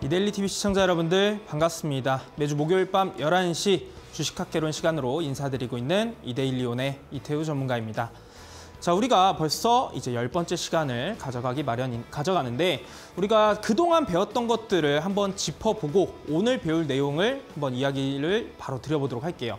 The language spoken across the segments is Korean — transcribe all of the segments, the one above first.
이데일리 TV 시청자 여러분들 반갑습니다. 매주 목요일 밤 11시 주식학개론 시간으로 인사드리고 있는 이데일리온의 이태우 전문가입니다. 자, 우리가 벌써 이제 열 번째 시간을 가져가기 마련, 가져가는데, 우리가 그동안 배웠던 것들을 한번 짚어보고, 오늘 배울 내용을 한번 이야기를 바로 드려보도록 할게요.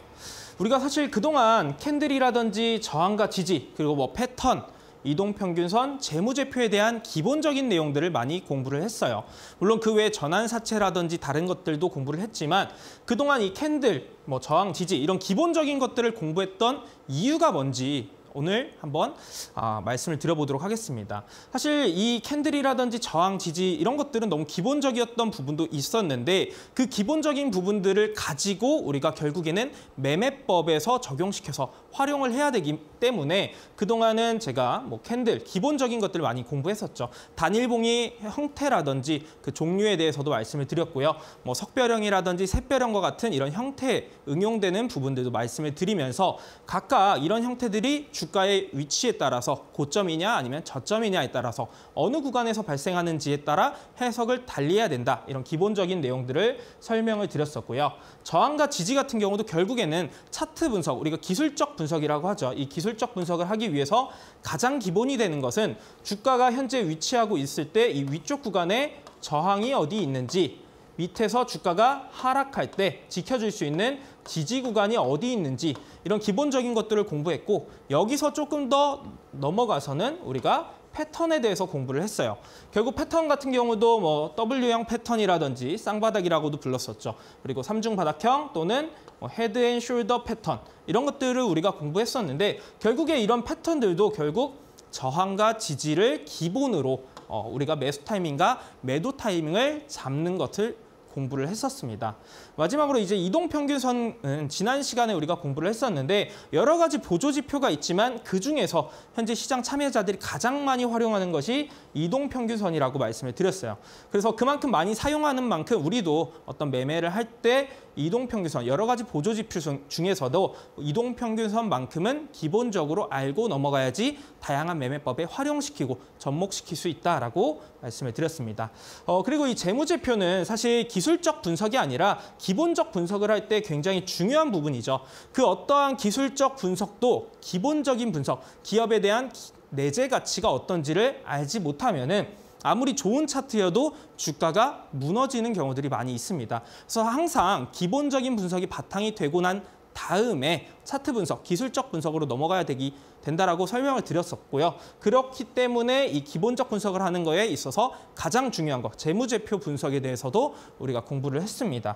우리가 사실 그동안 캔들이라든지 저항과 지지, 그리고 뭐 패턴, 이동평균선, 재무제표에 대한 기본적인 내용들을 많이 공부를 했어요. 물론 그 외에 전환사채라든지 다른 것들도 공부를 했지만 그동안 이 캔들, 뭐 저항, 지지 이런 기본적인 것들을 공부했던 이유가 뭔지 오늘 한번 아, 말씀을 드려보도록 하겠습니다. 사실 이 캔들이라든지 저항 지지 이런 것들은 너무 기본적이었던 부분도 있었는데 그 기본적인 부분들을 가지고 우리가 결국에는 매매법에서 적용시켜서 활용을 해야 되기 때문에 그동안은 제가 뭐 캔들 기본적인 것들을 많이 공부했었죠. 단일봉이 형태라든지 그 종류에 대해서도 말씀을 드렸고요. 뭐 석별형이라든지 샛별형과 같은 이런 형태에 응용되는 부분들도 말씀을 드리면서 각각 이런 형태들이 주 주가의 위치에 따라서 고점이냐 아니면 저점이냐에 따라서 어느 구간에서 발생하는지에 따라 해석을 달리해야 된다. 이런 기본적인 내용들을 설명을 드렸었고요. 저항과 지지 같은 경우도 결국에는 차트 분석, 우리가 기술적 분석이라고 하죠. 이 기술적 분석을 하기 위해서 가장 기본이 되는 것은 주가가 현재 위치하고 있을 때 이 위쪽 구간에 저항이 어디 있는지 밑에서 주가가 하락할 때 지켜줄 수 있는 지지 구간이 어디 있는지 이런 기본적인 것들을 공부했고 여기서 조금 더 넘어가서는 우리가 패턴에 대해서 공부를 했어요. 결국 패턴 같은 경우도 뭐 W형 패턴이라든지 쌍바닥이라고도 불렀었죠. 그리고 삼중바닥형 또는 뭐 헤드 앤 숄더 패턴 이런 것들을 우리가 공부했었는데 결국에 이런 패턴들도 결국 저항과 지지를 기본으로 어, 우리가 매수 타이밍과 매도 타이밍을 잡는 것을 공부를 했었습니다. 마지막으로 이제 이동평균선은 음, 지난 시간에 우리가 공부를 했었는데 여러 가지 보조지표가 있지만 그중에서 현재 시장 참여자들이 가장 많이 활용하는 것이 이동평균선이라고 말씀을 드렸어요. 그래서 그만큼 많이 사용하는 만큼 우리도 어떤 매매를 할 때 이동평균선, 여러 가지 보조지표 중에서도 이동평균선만큼은 기본적으로 알고 넘어가야지 다양한 매매법에 활용시키고 접목시킬 수 있다라고 말씀을 드렸습니다. 어, 그리고 이 재무제표는 사실 기술적 분석이 아니라 기 기본적 분석을 할 때 굉장히 중요한 부분이죠. 그 어떠한 기술적 분석도 기본적인 분석, 기업에 대한 내재 가치가 어떤지를 알지 못하면은 아무리 좋은 차트여도 주가가 무너지는 경우들이 많이 있습니다. 그래서 항상 기본적인 분석이 바탕이 되고 난 다음에 차트 분석, 기술적 분석으로 넘어가야 되기 된다라고 설명을 드렸었고요. 그렇기 때문에 이 기본적 분석을 하는 거에 있어서 가장 중요한 거, 재무제표 분석에 대해서도 우리가 공부를 했습니다.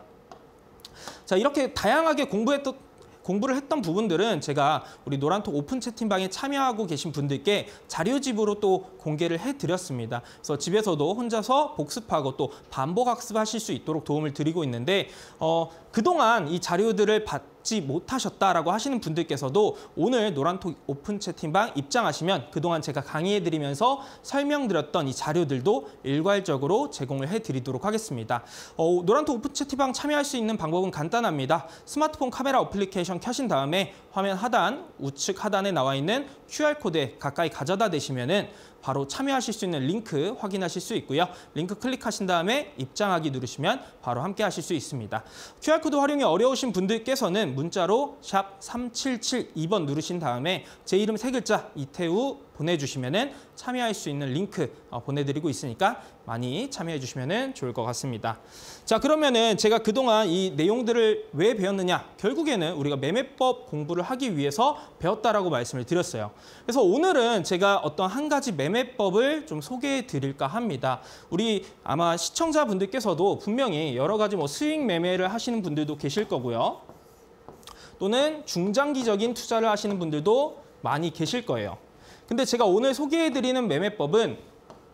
자, 이렇게 다양하게 공부했던 공부를 했던 부분들은 제가 우리 노란톡 오픈 채팅방에 참여하고 계신 분들께 자료집으로 또 공개를 해드렸습니다. 그래서 집에서도 혼자서 복습하고 또 반복 학습하실 수 있도록 도움을 드리고 있는데 어, 그동안 이 자료들을 받지 못하셨다라고 하시는 분들께서도 오늘 노란톡 오픈 채팅방 입장하시면 그동안 제가 강의해드리면서 설명드렸던 이 자료들도 일괄적으로 제공을 해드리도록 하겠습니다. 어, 노란톡 오픈 채팅방 참여할 수 있는 방법은 간단합니다. 스마트폰 카메라 어플리케이션 켜신 다음에 화면 하단, 우측 하단에 나와 있는 QR코드에 가까이 가져다 대시면은 바로 참여하실 수 있는 링크 확인하실 수 있고요. 링크 클릭하신 다음에 입장하기 누르시면 바로 함께 하실 수 있습니다. QR코드 활용이 어려우신 분들께서는 문자로 샵 3772번 누르신 다음에 제 이름 세 글자 이태우 보내주시면은 참여할 수 있는 링크 어, 보내드리고 있으니까 많이 참여해 주시면은 좋을 것 같습니다. 자 그러면은 제가 그동안 이 내용들을 왜 배웠느냐 결국에는 우리가 매매법 공부를 하기 위해서 배웠다라고 말씀을 드렸어요. 그래서 오늘은 제가 어떤 한 가지 매매법을 좀 소개해 드릴까 합니다. 우리 아마 시청자분들께서도 분명히 여러 가지 뭐 스윙 매매를 하시는 분들도 계실 거고요. 또는 중장기적인 투자를 하시는 분들도 많이 계실 거예요. 근데 제가 오늘 소개해드리는 매매법은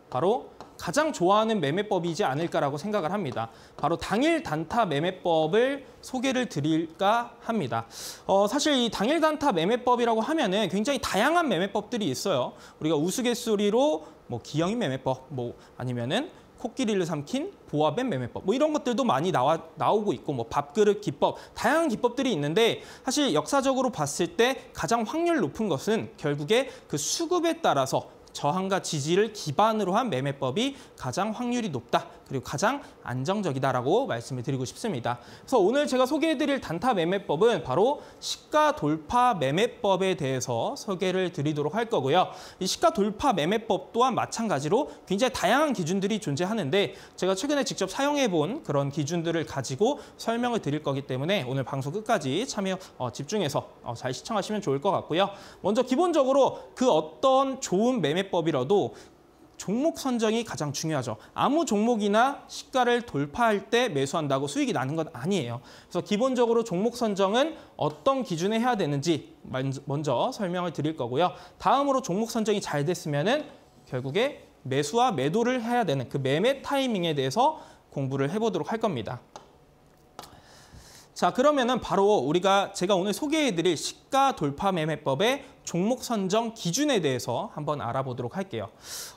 바로 가장 좋아하는 매매법이지 않을까라고 생각을 합니다. 바로 당일 단타 매매법을 소개를 드릴까 합니다. 어, 사실 이 당일 단타 매매법이라고 하면은 굉장히 다양한 매매법들이 있어요. 우리가 우스갯소리로 뭐 기형인 매매법, 뭐 아니면은 코끼리를 삼킨 보아뱀 매매법 뭐 이런 것들도 많이 나와 나오고 있고 뭐 밥그릇 기법 다양한 기법들이 있는데 사실 역사적으로 봤을 때 가장 확률 높은 것은 결국에 그 수급에 따라서 저항과 지지를 기반으로 한 매매법이 가장 확률이 높다. 그리고 가장 안정적이다라고 말씀을 드리고 싶습니다. 그래서 오늘 제가 소개해드릴 단타 매매법은 바로 시가 돌파 매매법에 대해서 소개를 드리도록 할 거고요. 이 시가 돌파 매매법 또한 마찬가지로 굉장히 다양한 기준들이 존재하는데 제가 최근에 직접 사용해본 그런 기준들을 가지고 설명을 드릴 거기 때문에 오늘 방송 끝까지 참여 어, 집중해서 어, 잘 시청하시면 좋을 것 같고요. 먼저 기본적으로 그 어떤 좋은 매매 법 공매법이라도 종목 선정이 가장 중요하죠. 아무 종목이나 시가를 돌파할 때 매수한다고 수익이 나는 건 아니에요. 그래서 기본적으로 종목 선정은 어떤 기준에 해야 되는지 먼저 설명을 드릴 거고요. 다음으로 종목 선정이 잘 됐으면 은 결국에 매수와 매도를 해야 되는 그 매매 타이밍에 대해서 공부를 해보도록 할 겁니다. 자 그러면은 바로 우리가 제가 오늘 소개해드릴 시가 돌파 매매법의 종목 선정 기준에 대해서 한번 알아보도록 할게요.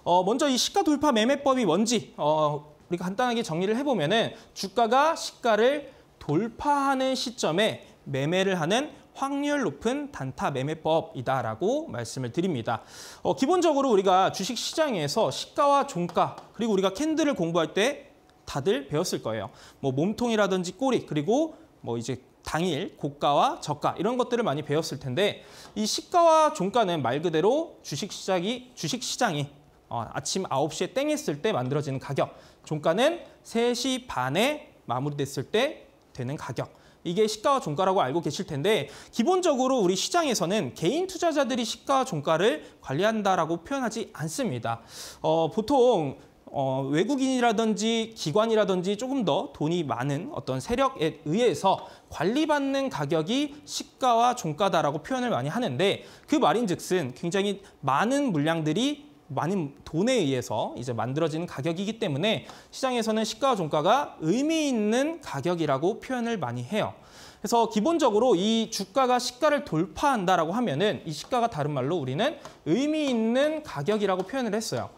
어, 먼저 이 시가 돌파 매매법이 뭔지 어, 우리가 간단하게 정리를 해보면은 주가가 시가를 돌파하는 시점에 매매를 하는 확률 높은 단타 매매법이다라고 말씀을 드립니다. 어, 기본적으로 우리가 주식시장에서 시가와 종가 그리고 우리가 캔들을 공부할 때 다들 배웠을 거예요. 뭐 몸통이라든지 꼬리 그리고 뭐 이제 당일 고가와 저가 이런 것들을 많이 배웠을 텐데 이 시가와 종가는 말 그대로 주식 시장이 주식 시장이 어, 아침 9시에 땡했을 때 만들어지는 가격, 종가는 3시 반에 마무리됐을 때 되는 가격. 이게 시가와 종가라고 알고 계실 텐데 기본적으로 우리 시장에서는 개인 투자자들이 시가와 종가를 관리한다라고 표현하지 않습니다. 어, 보통 어, 외국인이라든지 기관이라든지 조금 더 돈이 많은 어떤 세력에 의해서 관리받는 가격이 시가와 종가다라고 표현을 많이 하는데 그 말인즉슨 굉장히 많은 물량들이 많은 돈에 의해서 이제 만들어지는 가격이기 때문에 시장에서는 시가와 종가가 의미 있는 가격이라고 표현을 많이 해요. 그래서 기본적으로 이 주가가 시가를 돌파한다라고 하면은 이 시가가 다른 말로 우리는 의미 있는 가격이라고 표현을 했어요.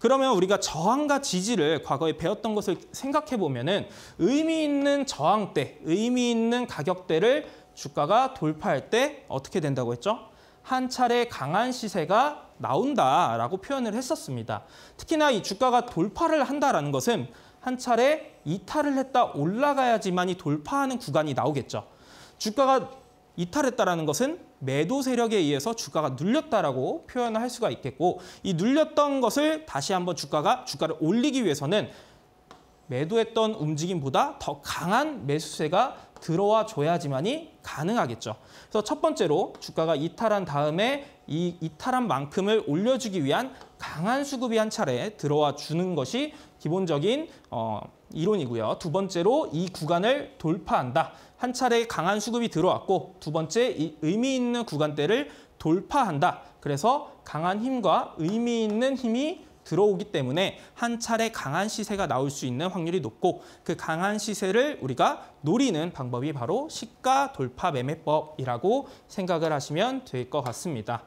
그러면 우리가 저항과 지지를 과거에 배웠던 것을 생각해 보면은 의미 있는 저항대, 의미 있는 가격대를 주가가 돌파할 때 어떻게 된다고 했죠? 한 차례 강한 시세가 나온다라고 표현을 했었습니다. 특히나 이 주가가 돌파를 한다라는 것은 한 차례 이탈을 했다 올라가야지만이 돌파하는 구간이 나오겠죠. 주가가 이탈했다라는 것은 매도 세력에 의해서 주가가 눌렸다라고 표현을 할 수가 있겠고 이 눌렸던 것을 다시 한번 주가가 주가를 올리기 위해서는 매도했던 움직임보다 더 강한 매수세가 들어와 줘야지만이 가능하겠죠. 그래서 첫 번째로 주가가 이탈한 다음에 이 이탈한 만큼을 올려주기 위한 강한 수급이 한 차례 들어와 주는 것이 기본적인 어, 이론이고요. 두 번째로 이 구간을 돌파한다. 한 차례 강한 수급이 들어왔고 두 번째 이 의미 있는 구간대를 돌파한다. 그래서 강한 힘과 의미 있는 힘이 들어오기 때문에 한 차례 강한 시세가 나올 수 있는 확률이 높고 그 강한 시세를 우리가 노리는 방법이 바로 시가 돌파 매매법이라고 생각을 하시면 될 것 같습니다.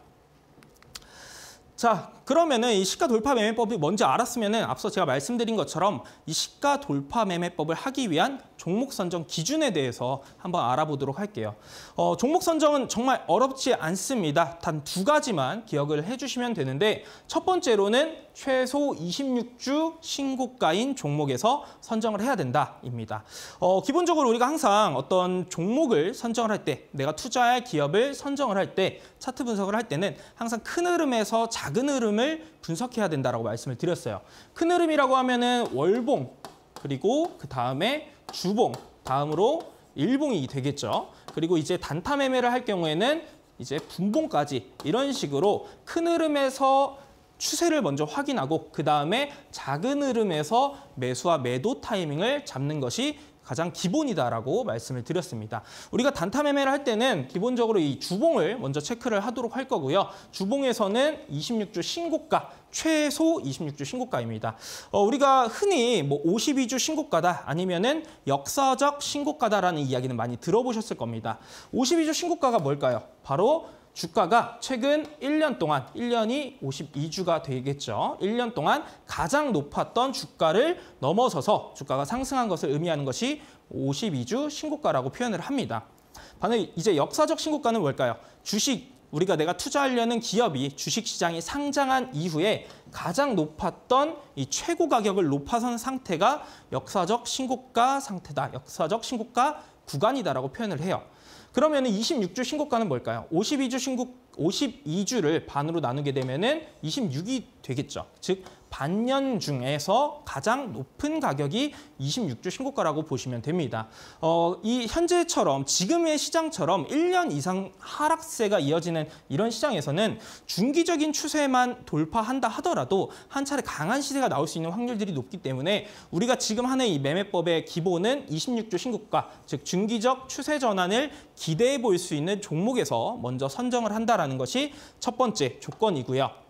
자, 그러면은 이 시가 돌파 매매법이 뭔지 알았으면은 앞서 제가 말씀드린 것처럼 이 시가 돌파 매매법을 하기 위한 종목 선정 기준에 대해서 한번 알아보도록 할게요. 어, 종목 선정은 정말 어렵지 않습니다. 단 두 가지만 기억을 해주시면 되는데 첫 번째로는 최소 26주 신고가인 종목에서 선정을 해야 된다입니다. 어, 기본적으로 우리가 항상 어떤 종목을 선정을 할때 내가 투자할 기업을 선정을 할 때 차트 분석을 할 때는 항상 큰 흐름에서 작은 흐름을 분석해야 된다고 말씀을 드렸어요. 큰 흐름이라고 하면은 월봉 그리고 그 다음에 주봉, 다음으로 일봉이 되겠죠. 그리고 이제 단타 매매를 할 경우에는 이제 분봉까지 이런 식으로 큰 흐름에서 추세를 먼저 확인하고 그 다음에 작은 흐름에서 매수와 매도 타이밍을 잡는 것이 가장 기본이다라고 말씀을 드렸습니다. 우리가 단타 매매를 할 때는 기본적으로 이 주봉을 먼저 체크를 하도록 할 거고요. 주봉에서는 26주 신고가 최소 26주 신고가입니다. 어, 우리가 흔히 뭐 52주 신고가다 아니면은 역사적 신고가다라는 이야기는 많이 들어보셨을 겁니다. 52주 신고가가 뭘까요? 바로 주가가 최근 1년 동안, 1년이 52주가 되겠죠. 1년 동안 가장 높았던 주가를 넘어서서 주가가 상승한 것을 의미하는 것이 52주 신고가라고 표현을 합니다. 반응 이제 역사적 신고가는 뭘까요? 주식, 우리가 내가 투자하려는 기업이 주식시장이 상장한 이후에 가장 높았던 이 최고 가격을 높아선 상태가 역사적 신고가 상태다, 역사적 신고가 구간이다라고 표현을 해요. 그러면 은 26주 신고가는 뭘까요? 52주 신고 52주를 반으로 나누게 되면 26이 되겠죠. 즉 반년 중에서 가장 높은 가격이 2 6조 신고가라고 보시면 됩니다. 어, 이 현재처럼 지금의 시장처럼 1년 이상 하락세가 이어지는 이런 시장에서는 중기적인 추세만 돌파한다 하더라도 한 차례 강한 시세가 나올 수 있는 확률들이 높기 때문에 우리가 지금 하는 이 매매법의 기본은 26주 신고가, 즉 중기적 추세 전환을 기대해 볼 수 있는 종목에서 먼저 선정을 한다는 것이 첫 번째 조건이고요.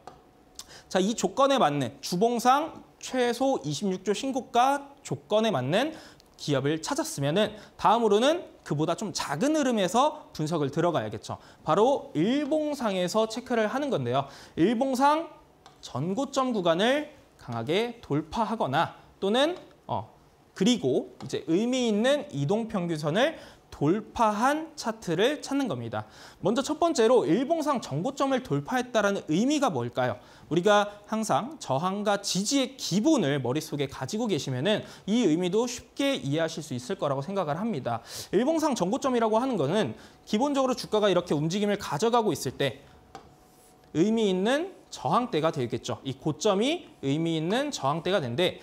자, 이 조건에 맞는 주봉상 최소 26조 신고가 조건에 맞는 기업을 찾았으면은 다음으로는 그보다 좀 작은 흐름에서 분석을 들어가야겠죠. 바로 일봉상에서 체크를 하는 건데요. 일봉상 전고점 구간을 강하게 돌파하거나 또는 어 그리고 이제 의미 있는 이동평균선을 돌파한 차트를 찾는 겁니다. 먼저 첫 번째로 일봉상 정고점을 돌파했다는 의미가 뭘까요? 우리가 항상 저항과 지지의 기본을 머릿속에 가지고 계시면 이 의미도 쉽게 이해하실 수 있을 거라고 생각을 합니다. 일봉상 정고점이라고 하는 것은 기본적으로 주가가 이렇게 움직임을 가져가고 있을 때 의미 있는 저항대가 되겠죠. 이 고점이 의미 있는 저항대가 된대이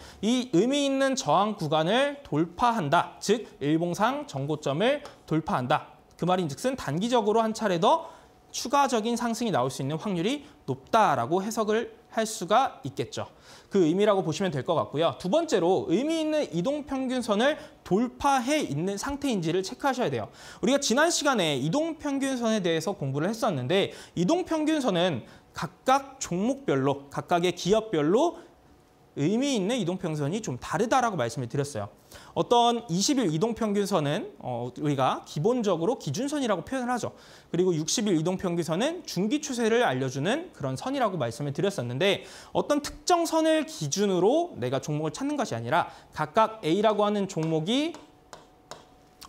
의미 있는 저항 구간을 돌파한다. 즉 일봉상 전고점을 돌파한다. 그 말인즉슨 단기적으로 한 차례 더 추가적인 상승이 나올 수 있는 확률이 높다라고 해석을 할 수가 있겠죠. 그 의미라고 보시면 될 것 같고요. 두 번째로 의미 있는 이동평균선을 돌파해 있는 상태인지를 체크하셔야 돼요. 우리가 지난 시간에 이동평균선에 대해서 공부를 했었는데 이동평균선은 각각 종목별로 각각의 기업별로 의미 있는 이동평선이 좀 다르다라고 말씀을 드렸어요. 어떤 20일 이동평균선은 어, 우리가 기본적으로 기준선이라고 표현을 하죠. 그리고 60일 이동평균선은 중기 추세를 알려주는 그런 선이라고 말씀을 드렸었는데 어떤 특정 선을 기준으로 내가 종목을 찾는 것이 아니라 각각 A라고 하는 종목이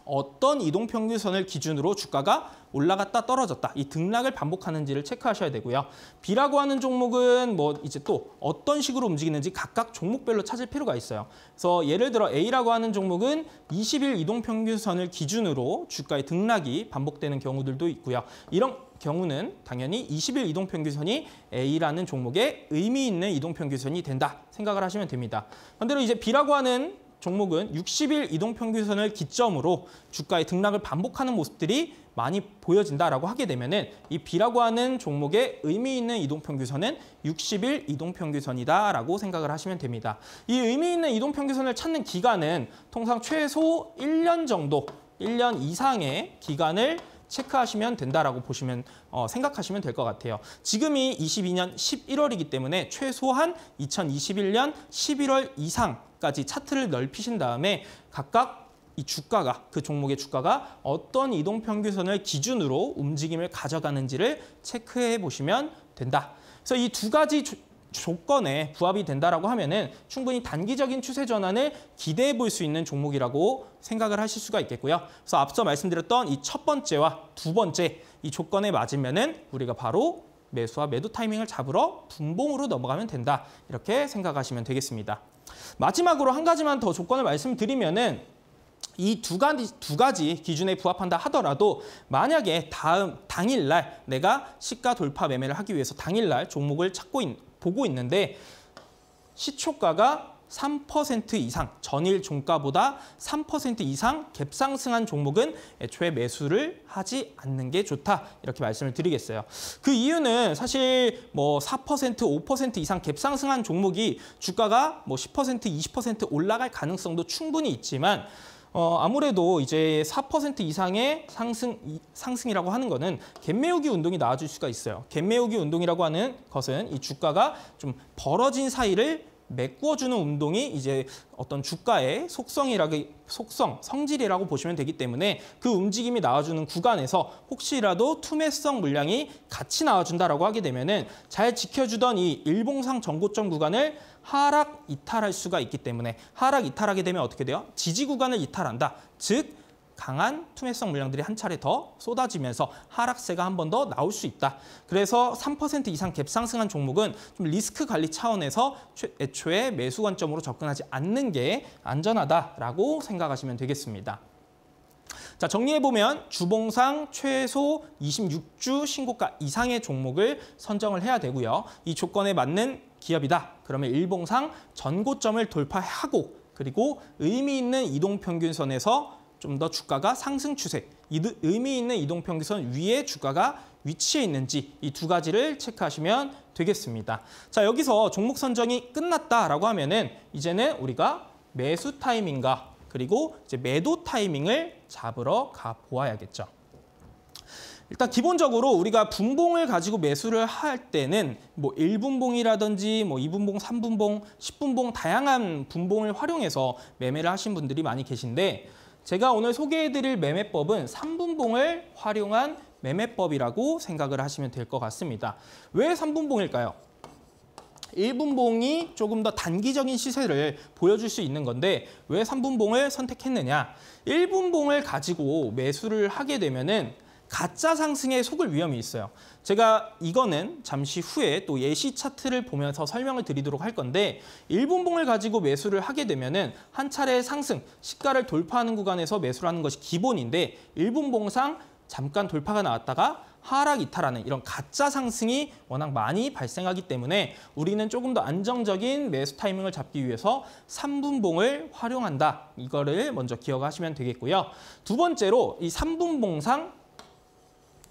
어떤 이동평균선을 기준으로 주가가 올라갔다 떨어졌다 이 등락을 반복하는지를 체크하셔야 되고요. B라고 하는 종목은 뭐 이제 또 어떤 식으로 움직이는지 각각 종목별로 찾을 필요가 있어요. 그래서 예를 들어 A라고 하는 종목은 20일 이동평균선을 기준으로 주가의 등락이 반복되는 경우들도 있고요. 이런 경우는 당연히 20일 이동평균선이 A라는 종목의 의미 있는 이동평균선이 된다 생각을 하시면 됩니다. 반대로 이제 B라고 하는 종목은 60일 이동평균선을 기점으로 주가의 등락을 반복하는 모습들이 많이 보여진다라고 하게 되면이 B라고 하는 종목의 의미 있는 이동평균선은 60일 이동평균선이다라고 생각을 하시면 됩니다. 이 의미 있는 이동평균선을 찾는 기간은 통상 최소 1년 정도, 1년 이상의 기간을 체크하시면 된다라고 보시면 어, 생각하시면 될 것 같아요. 지금이 22년 11월이기 때문에 최소한 2021년 11월 이상 까지 차트를 넓히신 다음에 각각 이 주가가 그 종목의 주가가 어떤 이동 평균선을 기준으로 움직임을 가져가는지를 체크해 보시면 된다. 그래서 이 두 가지 조, 조건에 부합이 된다라고 하면은 충분히 단기적인 추세 전환을 기대해 볼 수 있는 종목이라고 생각을 하실 수가 있겠고요. 그래서 앞서 말씀드렸던 이 첫 번째와 두 번째 이 조건에 맞으면은 우리가 바로 매수와 매도 타이밍을 잡으러 분봉으로 넘어가면 된다. 이렇게 생각하시면 되겠습니다. 마지막으로 한 가지만 더 조건을 말씀드리면은 이 두 가지, 두 가지 기준에 부합한다 하더라도 만약에 다음 당일날 내가 시가 돌파 매매를 하기 위해서 당일날 종목을 찾고 있, 보고 있는데 시초가가 3% 이상 전일 종가보다 3% 이상 갭상승한 종목은 애초에 매수를 하지 않는 게 좋다 이렇게 말씀을 드리겠어요. 그 이유는 사실 뭐 4% 5% 이상 갭상승한 종목이 주가가 뭐10% 20% 올라갈 가능성도 충분히 있지만 어, 아무래도 이제 4% 이상의 상승, 상승이라고 하는 거는 갭매우기 운동이 나와줄 수가 있어요. 갭매우기 운동이라고 하는 것은 이 주가가 좀 벌어진 사이를 메꾸어주는 운동이 이제 어떤 주가의 속성이라고 속성, 성질이라고 보시면 되기 때문에 그 움직임이 나와주는 구간에서 혹시라도 투매성 물량이 같이 나와준다라고 하게 되면은 잘 지켜주던 이 일봉상 전고점 구간을 하락 이탈할 수가 있기 때문에 하락 이탈하게 되면 어떻게 돼요? 지지 구간을 이탈한다. 즉 강한 투매성 물량들이 한 차례 더 쏟아지면서 하락세가 한 번 더 나올 수 있다. 그래서 3% 이상 갭 상승한 종목은 좀 리스크 관리 차원에서 애초에 매수 관점으로 접근하지 않는 게 안전하다라고 생각하시면 되겠습니다. 자 정리해보면 주봉상 최소 26주 신고가 이상의 종목을 선정을 해야 되고요. 이 조건에 맞는 기업이다. 그러면 일봉상 전고점을 돌파하고 그리고 의미 있는 이동평균선에서 좀더 주가가 상승 추세, 의미 있는 이동평균선 위에 주가가 위치해 있는지 이 두 가지를 체크하시면 되겠습니다. 자 여기서 종목 선정이 끝났다라고 하면은 이제는 우리가 매수 타이밍과 그리고 이제 매도 타이밍을 잡으러 가 보아야겠죠. 일단 기본적으로 우리가 분봉을 가지고 매수를 할 때는 뭐 1분봉이라든지 뭐 2분봉, 3분봉, 10분봉 다양한 분봉을 활용해서 매매를 하신 분들이 많이 계신데 제가 오늘 소개해드릴 매매법은 3분봉을 활용한 매매법이라고 생각을 하시면 될 것 같습니다. 왜 3분봉일까요? 1분봉이 조금 더 단기적인 시세를 보여줄 수 있는 건데 왜 3분봉을 선택했느냐? 1분봉을 가지고 매수를 하게 되면 은 가짜 상승에 속을 위험이 있어요. 제가 이거는 잠시 후에 또 예시 차트를 보면서 설명을 드리도록 할 건데 일본봉을 가지고 매수를 하게 되면 은한 차례의 상승, 시가를 돌파하는 구간에서 매수를 하는 것이 기본인데 일본봉상 잠깐 돌파가 나왔다가 하락 이탈하는 이런 가짜 상승이 워낙 많이 발생하기 때문에 우리는 조금 더 안정적인 매수 타이밍을 잡기 위해서 3분봉을 활용한다. 이거를 먼저 기억하시면 되겠고요. 두 번째로 이 3분봉상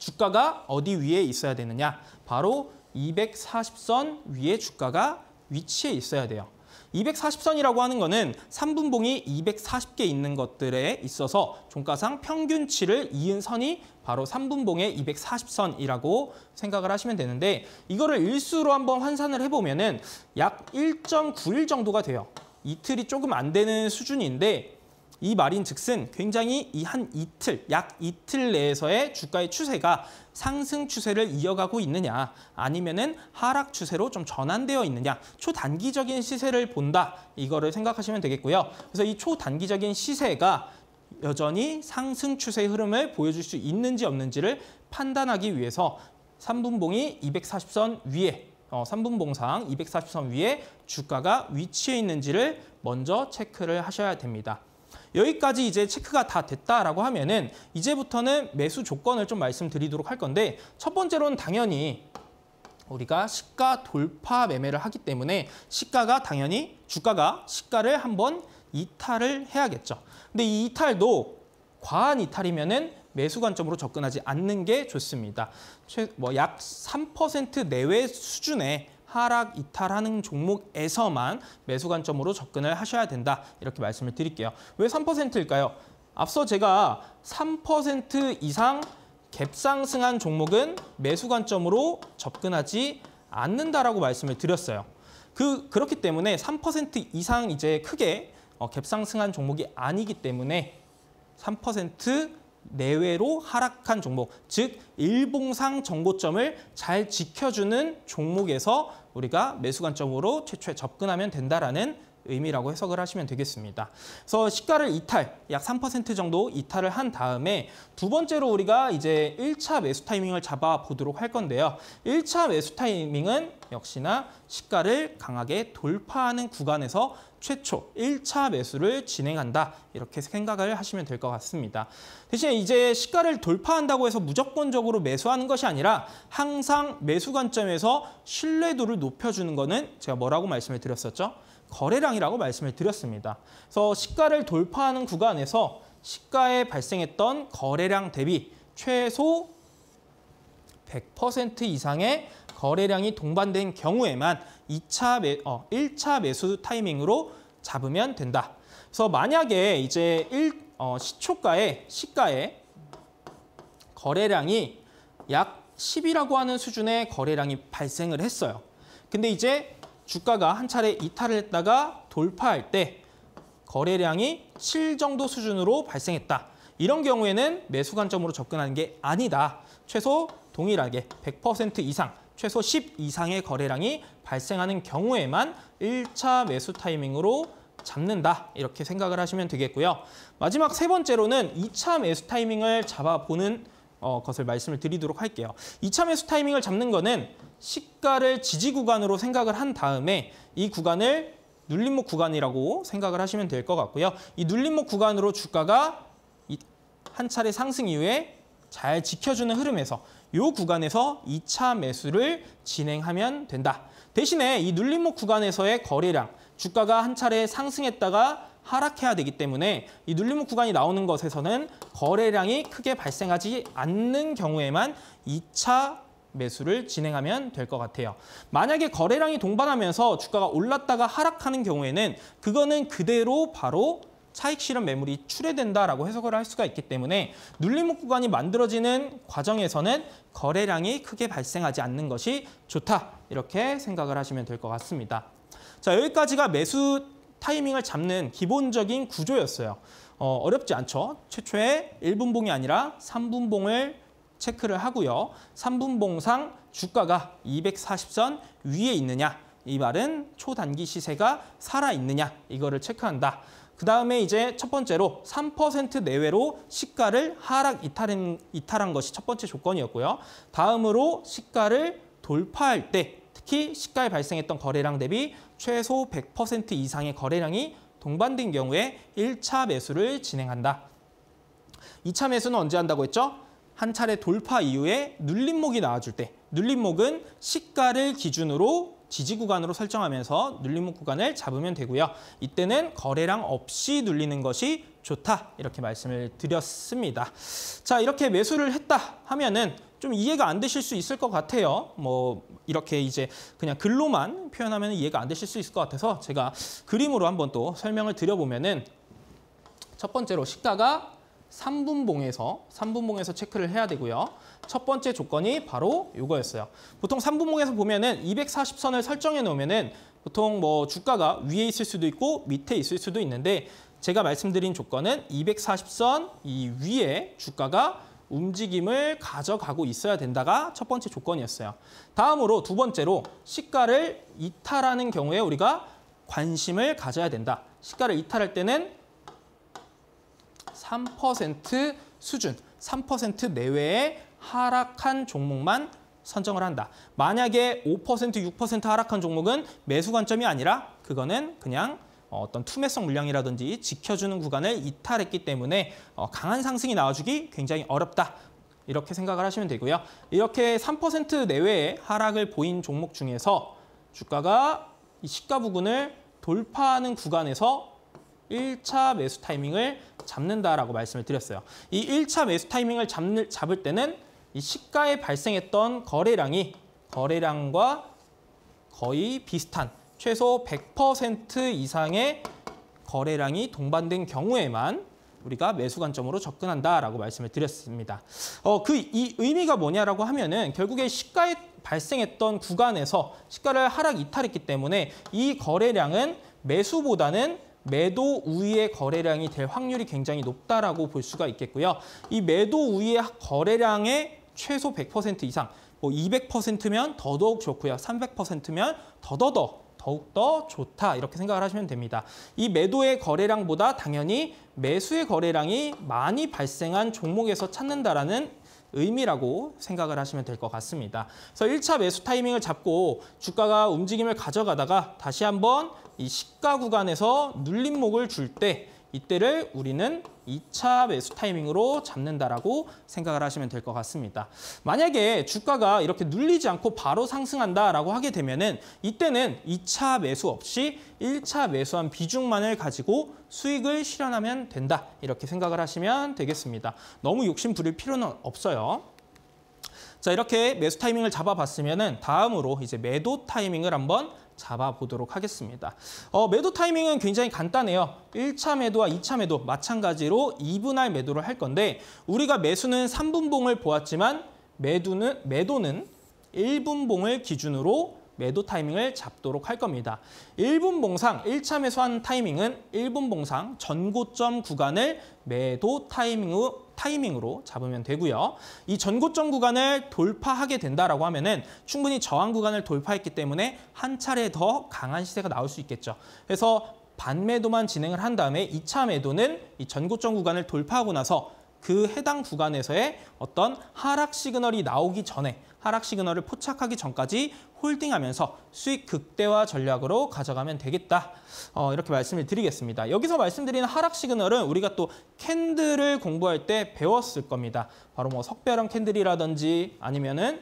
주가가 어디 위에 있어야 되느냐? 바로 240선 위에 주가가 위치해 있어야 돼요. 240선이라고 하는 거는 3분봉이 240개 있는 것들에 있어서 종가상 평균치를 이은 선이 바로 3분봉의 240선이라고 생각을 하시면 되는데 이거를 일수로 한번 환산을 해보면 약 1.9일 정도가 돼요. 이틀이 조금 안 되는 수준인데 이 말인즉슨 굉장히 이 한 이틀, 약 이틀 내에서의 주가의 추세가 상승 추세를 이어가고 있느냐 아니면은 하락 추세로 좀 전환되어 있느냐 초단기적인 시세를 본다 이거를 생각하시면 되겠고요. 그래서 이 초단기적인 시세가 여전히 상승 추세 흐름을 보여줄 수 있는지 없는지를 판단하기 위해서 3분봉이 240선 위에 어, 3분봉상 240선 위에 주가가 위치해 있는지를 먼저 체크를 하셔야 됩니다. 여기까지 이제 체크가 다 됐다라고 하면은 이제부터는 매수 조건을 좀 말씀드리도록 할 건데 첫 번째로는 당연히 우리가 시가 돌파 매매를 하기 때문에 시가가 당연히 주가가 시가를 한번 이탈을 해야겠죠. 근데 이 이탈도 과한 이탈이면은 매수 관점으로 접근하지 않는 게 좋습니다. 최뭐약 3% 내외 수준의 하락 이탈하는 종목에서만 매수 관점으로 접근을 하셔야 된다. 이렇게 말씀을 드릴게요. 왜 3%일까요? 앞서 제가 3% 이상 갭상승한 종목은 매수 관점으로 접근하지 않는다라고 말씀을 드렸어요. 그, 그렇기 때문에 3% 이상 이제 크게 어, 갭상승한 종목이 아니기 때문에 3% 내외로 하락한 종목, 즉 일봉상 정고점을 잘 지켜주는 종목에서 우리가 매수 관점으로 최초에 접근하면 된다라는 의미라고 해석을 하시면 되겠습니다. 그래서 시가를 이탈, 약 3% 정도 이탈을 한 다음에 두 번째로 우리가 이제 1차 매수 타이밍을 잡아보도록 할 건데요. 1차 매수 타이밍은 역시나 시가를 강하게 돌파하는 구간에서 최초 1차 매수를 진행한다 이렇게 생각을 하시면 될 것 같습니다. 대신 에 이제 시가를 돌파한다고 해서 무조건적으로 매수하는 것이 아니라 항상 매수 관점에서 신뢰도를 높여주는 것은 제가 뭐라고 말씀을 드렸었죠? 거래량이라고 말씀을 드렸습니다. 그래서 시가를 돌파하는 구간에서 시가에 발생했던 거래량 대비 최소 100% 이상의 거래량이 동반된 경우에만 2차 매, 어, 1차 매수 타이밍으로 잡으면 된다. 그래서 만약에 이제 1, 어, 시초가에 시가에 거래량이 약 10이라고 하는 수준의 거래량이 발생을 했어요. 근데 이제 주가가 한 차례 이탈을 했다가 돌파할 때 거래량이 7 정도 수준으로 발생했다. 이런 경우에는 매수 관점으로 접근하는 게 아니다. 최소 동일하게 100% 이상, 최소 10 이상의 거래량이 발생하는 경우에만 1차 매수 타이밍으로 잡는다 이렇게 생각을 하시면 되겠고요. 마지막 세 번째로는 2차 매수 타이밍을 잡아보는 어, 것을 말씀을 드리도록 할게요. 2차 매수 타이밍을 잡는 거는 시가를 지지 구간으로 생각을 한 다음에 이 구간을 눌림목 구간이라고 생각을 하시면 될 것 같고요. 이 눌림목 구간으로 주가가 한 차례 상승 이후에 잘 지켜주는 흐름에서 이 구간에서 2차 매수를 진행하면 된다. 대신에 이 눌림목 구간에서의 거래량, 주가가 한 차례 상승했다가 하락해야 되기 때문에 이 눌림목 구간이 나오는 것에서는 거래량이 크게 발생하지 않는 경우에만 2차 매수를 진행하면 될 것 같아요. 만약에 거래량이 동반하면서 주가가 올랐다가 하락하는 경우에는 그거는 그대로 바로 차익 실현 매물이 출회된다라고 해석을 할 수가 있기 때문에 눌림목 구간이 만들어지는 과정에서는 거래량이 크게 발생하지 않는 것이 좋다 이렇게 생각을 하시면 될 것 같습니다. 자 여기까지가 매수 타이밍을 잡는 기본적인 구조였어요. 어, 어렵지 않죠? 최초의 1분봉이 아니라 3분봉을 체크를 하고요. 3분봉상 주가가 240선 위에 있느냐 이 말은 초단기 시세가 살아있느냐 이거를 체크한다. 그 다음에 이제 첫 번째로 3% 내외로 시가를 하락 이탈한, 이탈한 것이 첫 번째 조건이었고요. 다음으로 시가를 돌파할 때 특히 시가에 발생했던 거래량 대비 최소 100% 이상의 거래량이 동반된 경우에 1차 매수를 진행한다. 2차 매수는 언제 한다고 했죠? 한 차례 돌파 이후에 눌림목이 나와줄 때 눌림목은 시가를 기준으로 지지 구간으로 설정하면서 눌림목 구간을 잡으면 되고요. 이때는 거래량 없이 눌리는 것이 좋다 이렇게 말씀을 드렸습니다. 자 이렇게 매수를 했다 하면은 좀 이해가 안 되실 수 있을 것 같아요. 뭐 이렇게 이제 그냥 글로만 표현하면 이해가 안 되실 수 있을 것 같아서 제가 그림으로 한번 또 설명을 드려보면은 첫 번째로 시가가 3분봉에서 3분봉에서 체크를 해야 되고요. 첫 번째 조건이 바로 이거였어요. 보통 3분봉에서 보면은 240선을 설정해 놓으면은 보통 뭐 주가가 위에 있을 수도 있고 밑에 있을 수도 있는데 제가 말씀드린 조건은 240선 이 위에 주가가 움직임을 가져가고 있어야 된다가 첫 번째 조건이었어요. 다음으로 두 번째로 시가를 이탈하는 경우에 우리가 관심을 가져야 된다. 시가를 이탈할 때는 3% 수준, 3% 내외의 하락한 종목만 선정을 한다. 만약에 5%, 6% 하락한 종목은 매수 관점이 아니라 그거는 그냥 어, 어떤 투매성 물량이라든지 지켜주는 구간을 이탈했기 때문에 어, 강한 상승이 나와주기 굉장히 어렵다. 이렇게 생각을 하시면 되고요. 이렇게 3% 내외의 하락을 보인 종목 중에서 주가가 이 시가 부근을 돌파하는 구간에서 1차 매수 타이밍을 잡는다라고 말씀을 드렸어요. 이 1차 매수 타이밍을 잡는, 잡을 때는 이 시가에 발생했던 거래량이 거래량과 거의 비슷한 최소 100% 이상의 거래량이 동반된 경우에만 우리가 매수 관점으로 접근한다라고 말씀을 드렸습니다. 어, 그 이 의미가 뭐냐라고 하면은 결국에 시가에 발생했던 구간에서 시가를 하락 이탈했기 때문에 이 거래량은 매수보다는 매도 우위의 거래량이 될 확률이 굉장히 높다라고 볼 수가 있겠고요. 이 매도 우위의 거래량의 최소 100% 이상, 뭐 200%면 더더욱 좋고요. 300%면 더더더 더욱더 좋다 이렇게 생각을 하시면 됩니다. 이 매도의 거래량보다 당연히 매수의 거래량이 많이 발생한 종목에서 찾는다라는 의미라고 생각을 하시면 될 것 같습니다. 그래서 1차 매수 타이밍을 잡고 주가가 움직임을 가져가다가 다시 한번 이 시가 구간에서 눌림목을 줄때 이때를 우리는 2차 매수 타이밍으로 잡는다라고 생각을 하시면 될 것 같습니다. 만약에 주가가 이렇게 눌리지 않고 바로 상승한다라고 하게 되면은 이때는 2차 매수 없이 1차 매수한 비중만을 가지고 수익을 실현하면 된다. 이렇게 생각을 하시면 되겠습니다. 너무 욕심 부릴 필요는 없어요. 자, 이렇게 매수 타이밍을 잡아봤으면은 다음으로 이제 매도 타이밍을 한번 잡아보도록 하겠습니다. 어, 매도 타이밍은 굉장히 간단해요. 1차 매도와 2차 매도 마찬가지로 2분할 매도를 할 건데 우리가 매수는 3분봉을 보았지만 매도는, 매도는 1분봉을 기준으로 매도 타이밍을 잡도록 할 겁니다. 1분 봉상, 1차 매수한 타이밍은 1분 봉상 전고점 구간을 매도 타이밍으로 타이밍으로 잡으면 되고요. 이 전고점 구간을 돌파하게 된다라고 하면은 충분히 저항 구간을 돌파했기 때문에 한 차례 더 강한 시세가 나올 수 있겠죠. 그래서 반매도만 진행을 한 다음에 2차 매도는 이 전고점 구간을 돌파하고 나서 그 해당 구간에서의 어떤 하락 시그널이 나오기 전에 하락 시그널을 포착하기 전까지 홀딩하면서 수익 극대화 전략으로 가져가면 되겠다. 어, 이렇게 말씀을 드리겠습니다. 여기서 말씀드린 하락 시그널은 우리가 또 캔들을 공부할 때 배웠을 겁니다. 바로 뭐석별형 캔들이라든지 아니면은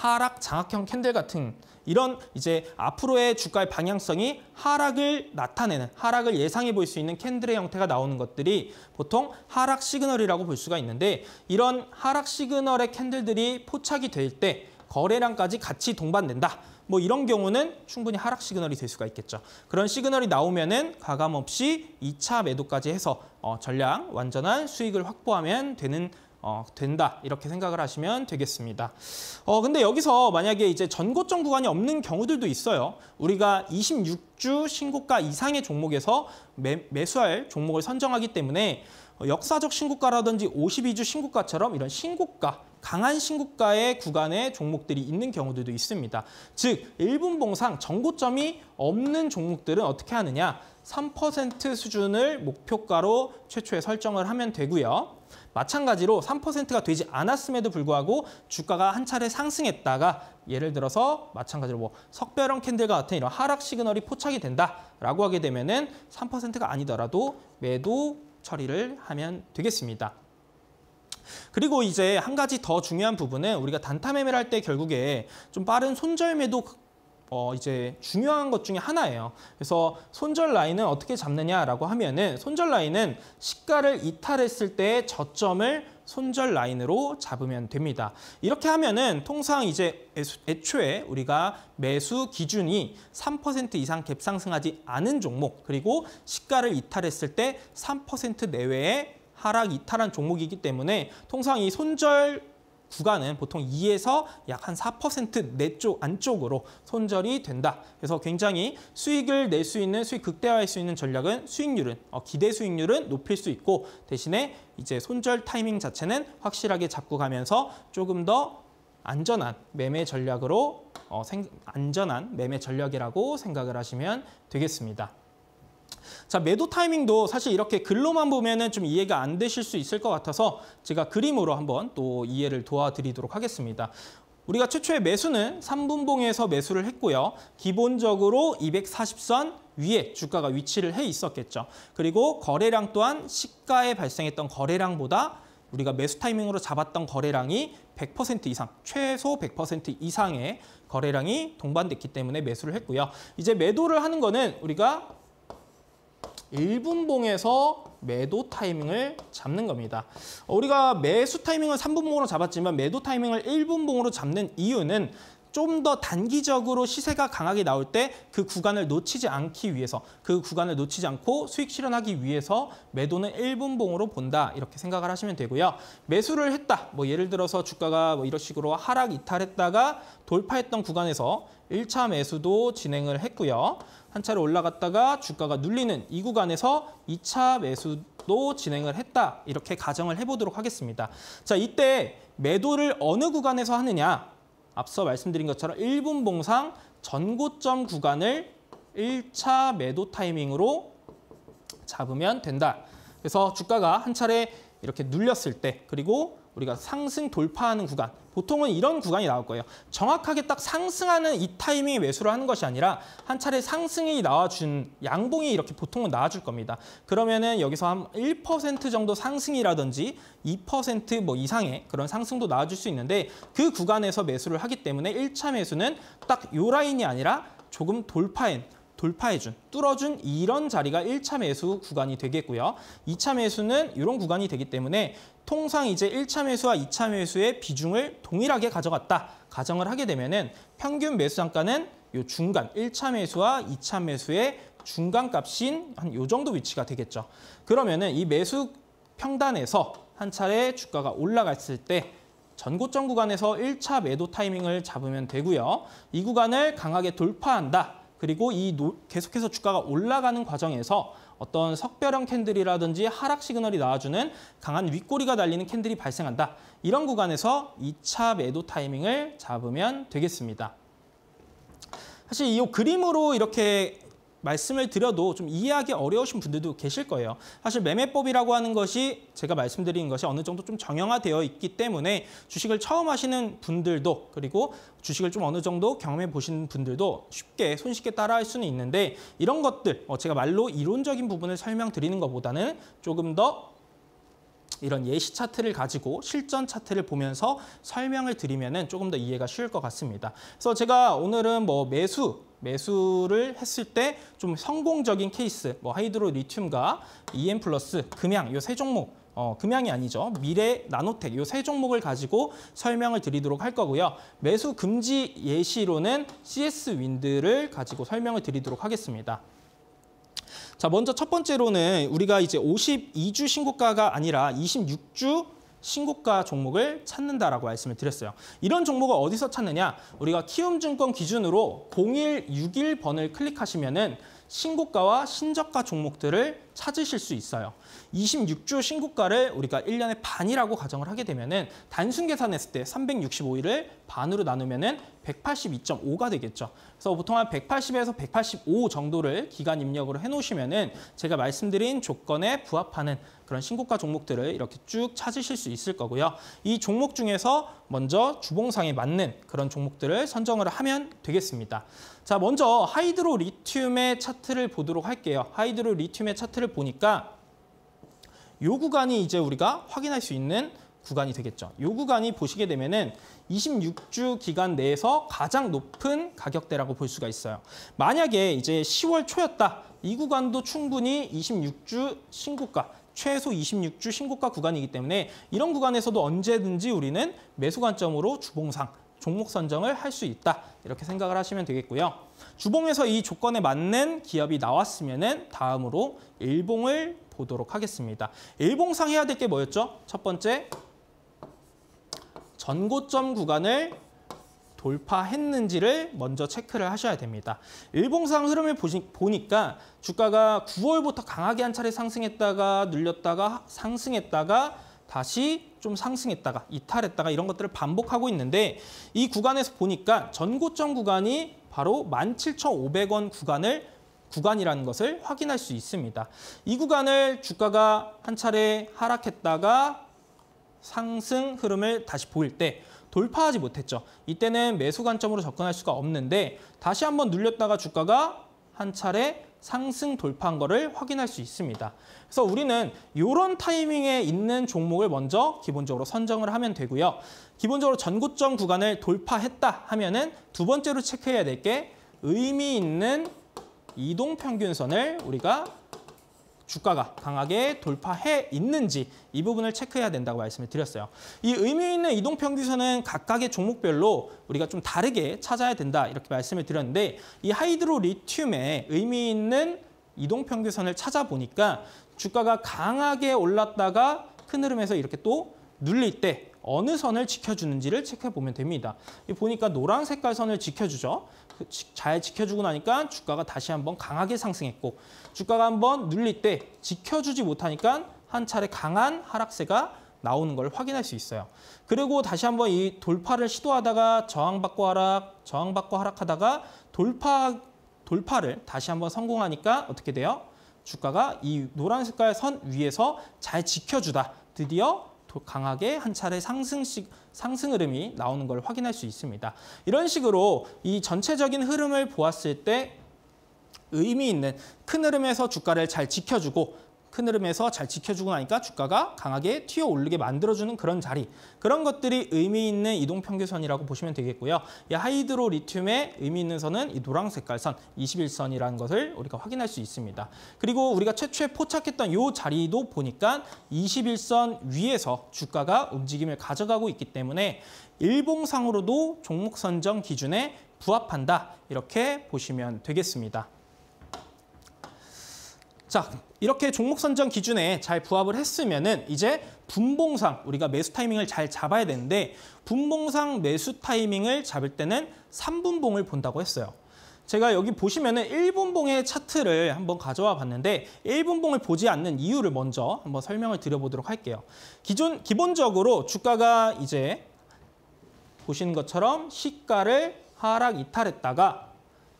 하락 장악형 캔들 같은 이런 이제 앞으로의 주가의 방향성이 하락을 나타내는 하락을 예상해 볼 수 있는 캔들의 형태가 나오는 것들이 보통 하락 시그널이라고 볼 수가 있는데 이런 하락 시그널의 캔들들이 포착이 될 때 거래량까지 같이 동반된다. 뭐 이런 경우는 충분히 하락 시그널이 될 수가 있겠죠. 그런 시그널이 나오면은 가감 없이 2차 매도까지 해서 어, 전량 완전한 수익을 확보하면 되는 어, 된다 이렇게 생각을 하시면 되겠습니다. 어, 근데 여기서 만약에 이제 전고점 구간이 없는 경우들도 있어요. 우리가 26주 신고가 이상의 종목에서 매, 매수할 종목을 선정하기 때문에 어, 역사적 신고가라든지 52주 신고가처럼 이런 신고가 강한 신고가의 구간에 종목들이 있는 경우들도 있습니다. 즉, 1분봉상전고점이 없는 종목들은 어떻게 하느냐? 3% 수준을 목표가로 최초에 설정을 하면 되고요. 마찬가지로 3%가 되지 않았음에도 불구하고 주가가 한 차례 상승했다가 예를 들어서 마찬가지로 뭐 석별형 캔들과 같은 이런 하락 시그널이 포착이 된다라고 하게 되면은 3%가 아니더라도 매도 처리를 하면 되겠습니다. 그리고 이제 한 가지 더 중요한 부분은 우리가 단타 매매를 할 때 결국에 좀 빠른 손절 매도 어 이제 중요한 것 중에 하나예요. 그래서 손절 라인은 어떻게 잡느냐라고 하면은 손절 라인은 시가를 이탈했을 때의 저점을 손절 라인으로 잡으면 됩니다. 이렇게 하면은 통상 이제 애초에 우리가 매수 기준이 3% 이상 갭상승하지 않은 종목 그리고 시가를 이탈했을 때 3% 내외의 하락 이탈한 종목이기 때문에 통상 이 손절 구간은 보통 2에서 약 한 4% 내쪽 안쪽으로 손절이 된다. 그래서 굉장히 수익을 낼 수 있는 수익 극대화할 수 있는 전략은 수익률은 어, 기대 수익률은 높일 수 있고 대신에 이제 손절 타이밍 자체는 확실하게 잡고 가면서 조금 더 안전한 매매 전략으로 어, 생, 안전한 매매 전략이라고 생각을 하시면 되겠습니다. 자, 매도 타이밍도 사실 이렇게 글로만 보면은 좀 이해가 안 되실 수 있을 것 같아서 제가 그림으로 한번 또 이해를 도와드리도록 하겠습니다. 우리가 최초의 매수는 3분봉에서 매수를 했고요. 기본적으로 240선 위에 주가가 위치를 해 있었겠죠. 그리고 거래량 또한 시가에 발생했던 거래량보다 우리가 매수 타이밍으로 잡았던 거래량이 100% 이상, 최소 100% 이상의 거래량이 동반됐기 때문에 매수를 했고요. 이제 매도를 하는 거는 우리가 1분봉에서 매도 타이밍을 잡는 겁니다. 어, 우리가 매수 타이밍을 3분봉으로 잡았지만 매도 타이밍을 1분봉으로 잡는 이유는 좀 더 단기적으로 시세가 강하게 나올 때 그 구간을 놓치지 않기 위해서 그 구간을 놓치지 않고 수익 실현하기 위해서 매도는 1분봉으로 본다 이렇게 생각을 하시면 되고요. 매수를 했다. 뭐 예를 들어서 주가가 뭐 이런 식으로 하락 이탈했다가 돌파했던 구간에서 1차 매수도 진행을 했고요. 한 차례 올라갔다가 주가가 눌리는 이 구간에서 2차 매수도 진행을 했다. 이렇게 가정을 해보도록 하겠습니다. 자, 이때 매도를 어느 구간에서 하느냐. 앞서 말씀드린 것처럼 1분 봉상 전고점 구간을 1차 매도 타이밍으로 잡으면 된다. 그래서 주가가 한 차례 이렇게 눌렸을 때 그리고 우리가 상승 돌파하는 구간 보통은 이런 구간이 나올 거예요. 정확하게 딱 상승하는 이 타이밍에 매수를 하는 것이 아니라 한 차례 상승이 나와준 양봉이 이렇게 보통은 나와줄 겁니다. 그러면은 여기서 한 1% 정도 상승이라든지 2%뭐 이상의 그런 상승도 나와줄 수 있는데 그 구간에서 매수를 하기 때문에 1차 매수는 딱 요 라인이 아니라 조금 돌파인 돌파해준, 뚫어준 이런 자리가 1차 매수 구간이 되겠고요. 2차 매수는 이런 구간이 되기 때문에 통상 이제 1차 매수와 2차 매수의 비중을 동일하게 가져갔다 가정을 하게 되면은 평균 매수 장가는요 중간 1차 매수와 2차 매수의 중간 값인 한 요 정도 위치가 되겠죠. 그러면은 이 매수 평단에서 한 차례 주가가 올라갔을 때 전고점 구간에서 1차 매도 타이밍을 잡으면 되고요. 이 구간을 강하게 돌파한다. 그리고 이 노, 계속해서 주가가 올라가는 과정에서 어떤 석별형 캔들이라든지 하락 시그널이 나와주는 강한 윗꼬리가 달리는 캔들이 발생한다. 이런 구간에서 2차 매도 타이밍을 잡으면 되겠습니다. 사실 이 그림으로 이렇게 말씀을 드려도 좀 이해하기 어려우신 분들도 계실 거예요. 사실 매매법이라고 하는 것이 제가 말씀드린 것이 어느 정도 좀 정형화되어 있기 때문에 주식을 처음 하시는 분들도 그리고 주식을 좀 어느 정도 경험해 보신 분들도 쉽게 손쉽게 따라할 수는 있는데 이런 것들 어, 제가 말로 이론적인 부분을 설명드리는 것보다는 조금 더 이런 예시 차트를 가지고 실전 차트를 보면서 설명을 드리면 조금 더 이해가 쉬울 것 같습니다. 그래서 제가 오늘은 뭐 매수 매수를 했을 때 좀 성공적인 케이스, 뭐 하이드로 리튬과 EM 플러스, 금양 요세 종목 어, 금양이 아니죠. 미래 나노텍 요세 종목을 가지고 설명을 드리도록 할 거고요. 매수 금지 예시로는 CS 윈드를 가지고 설명을 드리도록 하겠습니다. 자, 먼저 첫 번째로는 우리가 이제 52주 신고가가 아니라 26주 신고가 종목을 찾는다라고 말씀을 드렸어요. 이런 종목을 어디서 찾느냐? 우리가 키움증권 기준으로 01, 61번을 클릭하시면은 신고가와 신저가 종목들을 찾으실 수 있어요. 26주 신고가를 우리가 1년의 반이라고 가정을 하게 되면은 단순 계산했을 때 365일을 반으로 나누면은 182.5가 되겠죠. 그래서 보통 한 180에서 185 정도를 기간 입력으로 해놓으시면은 제가 말씀드린 조건에 부합하는 그런 신고가 종목들을 이렇게 쭉 찾으실 수 있을 거고요. 이 종목 중에서 먼저 주봉상에 맞는 그런 종목들을 선정을 하면 되겠습니다. 자, 먼저 하이드로 리튬의 차트를 보도록 할게요. 하이드로 리튬의 차트를 보니까 요 구간이 이제 우리가 확인할 수 있는 구간이 되겠죠. 요 구간이 보시게 되면은 26주 기간 내에서 가장 높은 가격대라고 볼 수가 있어요. 만약에 이제 10월 초였다. 이 구간도 충분히 26주 신고가 최소 26주 신고가 구간이기 때문에 이런 구간에서도 언제든지 우리는 매수 관점으로 주봉상 종목 선정을 할 수 있다. 이렇게 생각을 하시면 되겠고요. 주봉에서 이 조건에 맞는 기업이 나왔으면 은 다음으로 일봉을 보도록 하겠습니다. 일봉상 해야 될 게 뭐였죠? 첫 번째, 전고점 구간을 돌파했는지를 먼저 체크를 하셔야 됩니다. 일봉상 흐름을 보시, 보니까 주가가 9월부터 강하게 한 차례 상승했다가 늘렸다가 상승했다가 다시 좀 상승했다가 이탈했다가 이런 것들을 반복하고 있는데 이 구간에서 보니까 전고점 구간이 바로 17,500원 구간을 구간이라는 것을 확인할 수 있습니다. 이 구간을 주가가 한 차례 하락했다가 상승 흐름을 다시 보일 때 돌파하지 못했죠. 이때는 매수 관점으로 접근할 수가 없는데 다시 한번 눌렸다가 주가가 한 차례 상승 돌파한 거를 확인할 수 있습니다. 그래서 우리는 이런 타이밍에 있는 종목을 먼저 기본적으로 선정을 하면 되고요. 기본적으로 전고점 구간을 돌파했다 하면은 두 번째로 체크해야 될 게 의미 있는 이동 평균선을 우리가 주가가 강하게 돌파해 있는지 이 부분을 체크해야 된다고 말씀을 드렸어요. 이 의미 있는 이동평균선은 각각의 종목별로 우리가 좀 다르게 찾아야 된다 이렇게 말씀을 드렸는데 이 하이드로 리튬의 의미 있는 이동평균선을 찾아보니까 주가가 강하게 올랐다가 큰 흐름에서 이렇게 또 눌릴 때 어느 선을 지켜주는지를 체크해보면 됩니다. 보니까 노란 색깔 선을 지켜주죠. 그 잘 지켜주고 나니까 주가가 다시 한번 강하게 상승했고 주가가 한번 눌릴 때 지켜주지 못하니까 한 차례 강한 하락세가 나오는 걸 확인할 수 있어요. 그리고 다시 한번 이 돌파를 시도하다가 저항받고 하락, 저항받고 하락하다가 돌파, 돌파를 다시 한번 성공하니까 어떻게 돼요? 주가가 이 노란 색깔 선 위에서 잘 지켜주다. 드디어 강하게 한 차례 상승식, 상승 흐름이 나오는 걸 확인할 수 있습니다. 이런 식으로 이 전체적인 흐름을 보았을 때 의미 있는 큰 흐름에서 주가를 잘 지켜주고 큰 흐름에서 잘 지켜주고 나니까 주가가 강하게 튀어 오르게 만들어주는 그런 자리 그런 것들이 의미 있는 이동평균선이라고 보시면 되겠고요. 이 하이드로 리튬의 의미 있는 선은 이 노랑 색깔선 21선이라는 것을 우리가 확인할 수 있습니다. 그리고 우리가 최초에 포착했던 이 자리도 보니까 21선 위에서 주가가 움직임을 가져가고 있기 때문에 일봉상으로도 종목 선정 기준에 부합한다 이렇게 보시면 되겠습니다. 자, 이렇게 종목 선정 기준에 잘 부합을 했으면은 이제 분봉상 우리가 매수 타이밍을 잘 잡아야 되는데 분봉상 매수 타이밍을 잡을 때는 3분봉을 본다고 했어요. 제가 여기 보시면은 1분봉의 차트를 한번 가져와 봤는데 1분봉을 보지 않는 이유를 먼저 한번 설명을 드려보도록 할게요. 기존 기본적으로 주가가 이제 보시는 것처럼 시가를 하락 이탈했다가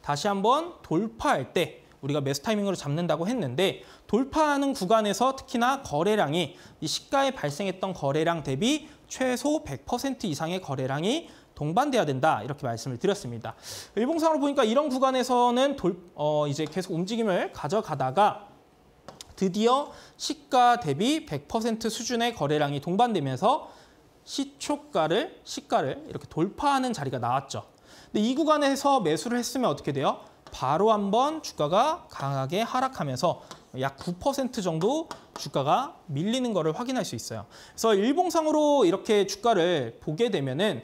다시 한번 돌파할 때 우리가 매수 타이밍으로 잡는다고 했는데 돌파하는 구간에서 특히나 거래량이 이 시가에 발생했던 거래량 대비 최소 100% 이상의 거래량이 동반돼야 된다 이렇게 말씀을 드렸습니다. 일봉상으로 보니까 이런 구간에서는 돌, 어, 이제 계속 움직임을 가져가다가 드디어 시가 대비 100% 수준의 거래량이 동반되면서 시초가를 시가를 이렇게 돌파하는 자리가 나왔죠. 근데 이 구간에서 매수를 했으면 어떻게 돼요? 바로 한번 주가가 강하게 하락하면서 약 9% 정도 주가가 밀리는 것을 확인할 수 있어요. 그래서 일봉상으로 이렇게 주가를 보게 되면은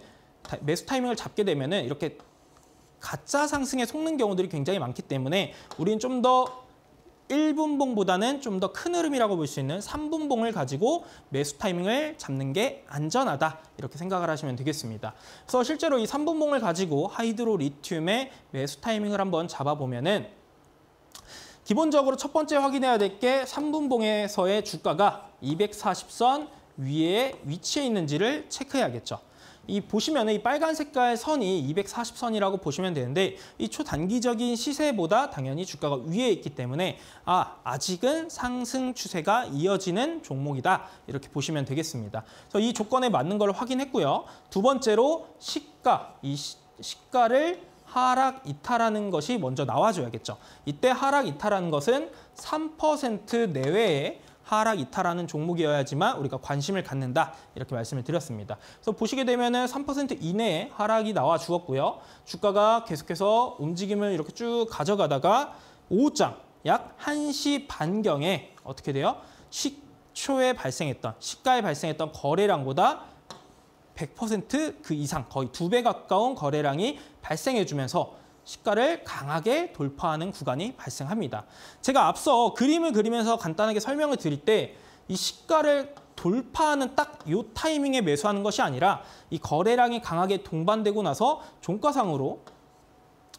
매수 타이밍을 잡게 되면은 이렇게 가짜 상승에 속는 경우들이 굉장히 많기 때문에 우리는 좀더 1분봉보다는 좀 더 큰 흐름이라고 볼 수 있는 3분봉을 가지고 매수 타이밍을 잡는 게 안전하다 이렇게 생각을 하시면 되겠습니다. 그래서 실제로 이 3분봉을 가지고 하이드로 리튬의 매수 타이밍을 한번 잡아보면은 기본적으로 첫 번째 확인해야 될 게 3분봉에서의 주가가 240선 위에 위치해 있는지를 체크해야겠죠. 이 보시면 이 빨간 색깔 선이 240선이라고 보시면 되는데 이 초단기적인 시세보다 당연히 주가가 위에 있기 때문에 아 아직은 상승 추세가 이어지는 종목이다 이렇게 보시면 되겠습니다. 그래서 이 조건에 맞는 걸 확인했고요. 두 번째로 시가 이 시, 시가를 하락 이탈하는 것이 먼저 나와줘야겠죠. 이때 하락 이탈하는 것은 3% 내외의 하락 이탈하는 종목이어야지만 우리가 관심을 갖는다 이렇게 말씀을 드렸습니다. 그래서 보시게 되면은 3% 이내에 하락이 나와 주었고요. 주가가 계속해서 움직임을 이렇게 쭉 가져가다가 오후장 약 1시 반경에 어떻게 돼요? 식초에 발생했던, 시가에 발생했던 거래량보다 100%그 이상 거의 두배 가까운 거래량이 발생해주면서 시가를 강하게 돌파하는 구간이 발생합니다. 제가 앞서 그림을 그리면서 간단하게 설명을 드릴 때 이 시가를 돌파하는 딱 이 타이밍에 매수하는 것이 아니라 이 거래량이 강하게 동반되고 나서 종가상으로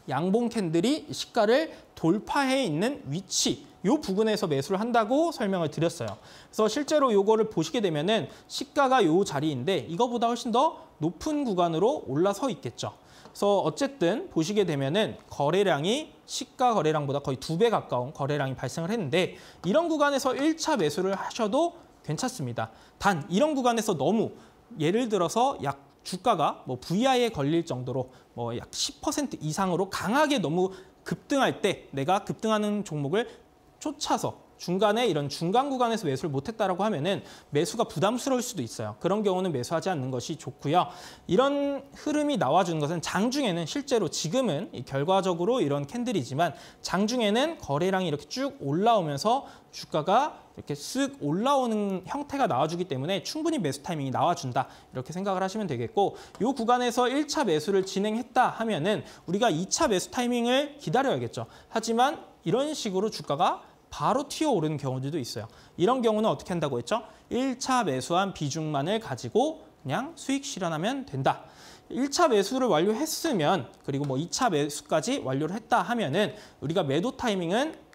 양봉 캔들이 시가를 돌파해 있는 위치 이 부분에서 매수를 한다고 설명을 드렸어요. 그래서 실제로 이거를 보시게 되면은 시가가 이 자리인데 이거보다 훨씬 더 높은 구간으로 올라서 있겠죠. 그래서 어쨌든 보시게 되면은 거래량이 시가 거래량보다 거의 두 배 가까운 거래량이 발생을 했는데 이런 구간에서 1차 매수를 하셔도 괜찮습니다. 단 이런 구간에서 너무 예를 들어서 약 주가가 뭐 VI에 걸릴 정도로 뭐 약 10% 이상으로 강하게 너무 급등할 때 내가 급등하는 종목을 쫓아서 중간에 이런 중간 구간에서 매수를 못했다라고 하면은 매수가 부담스러울 수도 있어요. 그런 경우는 매수하지 않는 것이 좋고요. 이런 흐름이 나와주는 것은 장중에는 실제로 지금은 결과적으로 이런 캔들이지만 장중에는 거래량이 이렇게 쭉 올라오면서 주가가 이렇게 쓱 올라오는 형태가 나와주기 때문에 충분히 매수 타이밍이 나와준다 이렇게 생각을 하시면 되겠고 이 구간에서 1차 매수를 진행했다 하면은 우리가 2차 매수 타이밍을 기다려야겠죠. 하지만 이런 식으로 주가가 바로 튀어오르는 경우들도 있어요. 이런 경우는 어떻게 한다고 했죠? 1차 매수한 비중만을 가지고 그냥 수익 실현하면 된다. 1차 매수를 완료했으면 그리고 뭐 2차 매수까지 완료를 했다 하면은 우리가 매도 타이밍은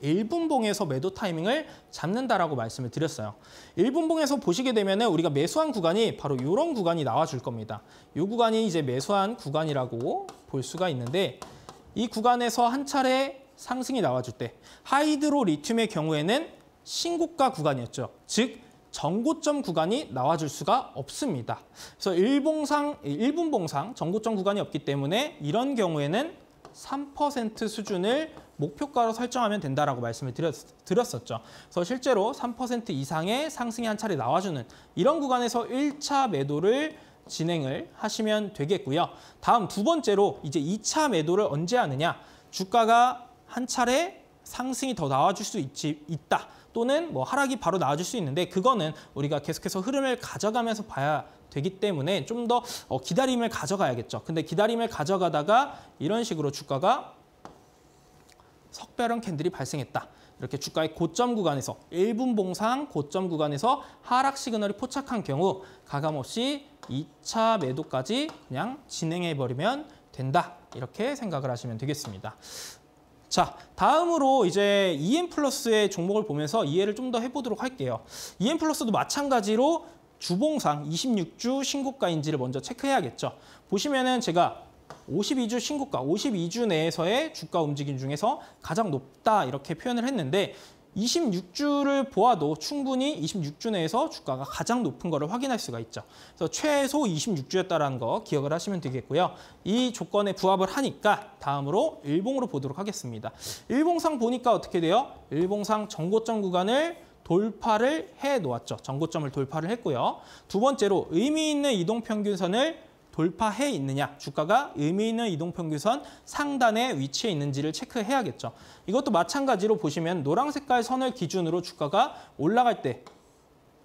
1분봉에서 매도 타이밍을 잡는다라고 말씀을 드렸어요. 1분봉에서 보시게 되면 우리가 매수한 구간이 바로 이런 구간이 나와줄 겁니다. 이 구간이 이제 매수한 구간이라고 볼 수가 있는데 이 구간에서 한 차례 상승이 나와줄 때 하이드로 리튬의 경우에는 신고가 구간이었죠. 즉정고점 구간이 나와줄 수가 없습니다. 그래서 일봉상, 일분봉상 정고점 구간이 없기 때문에 이런 경우에는 3% 수준을 목표가로 설정하면 된다라고 말씀을 드렸, 드렸었죠. 그래서 실제로 3% 이상의 상승이 한 차례 나와주는 이런 구간에서 1차 매도를 진행을 하시면 되겠고요. 다음 두 번째로 이제 2차 매도를 언제 하느냐. 주가가 한 차례 상승이 더 나와줄 수 있지, 있다. 또는 뭐 하락이 바로 나와줄 수 있는데 그거는 우리가 계속해서 흐름을 가져가면서 봐야 되기 때문에 좀더 어, 기다림을 가져가야겠죠. 근데 기다림을 가져가다가 이런 식으로 주가가 석별형 캔들이 발생했다. 이렇게 주가의 고점 구간에서 1분 봉상 고점 구간에서 하락 시그널이 포착한 경우 가감없이 2차 매도까지 그냥 진행해버리면 된다. 이렇게 생각을 하시면 되겠습니다. 자, 다음으로 이제 EM 플러스의 종목을 보면서 이해를 좀 더 해보도록 할게요. EM 플러스도 마찬가지로 주봉상 26주 신고가인지를 먼저 체크해야겠죠. 보시면은 제가 52주 신고가, 52주 내에서의 주가 움직임 중에서 가장 높다 이렇게 표현을 했는데 26주를 보아도 충분히 26주 내에서 주가가 가장 높은 거를 확인할 수가 있죠. 그래서 최소 26주였다라는 거 기억을 하시면 되겠고요. 이 조건에 부합을 하니까 다음으로 일봉으로 보도록 하겠습니다. 일봉상 보니까 어떻게 돼요? 일봉상 정고점 구간을 돌파를 해 놓았죠. 정고점을 돌파를 했고요. 두 번째로 의미 있는 이동평균선을 돌파해 있느냐, 주가가 의미 있는 이동평균선 상단에 위치해 있는지를 체크해야겠죠. 이것도 마찬가지로 보시면 노란 색깔 선을 기준으로 주가가 올라갈 때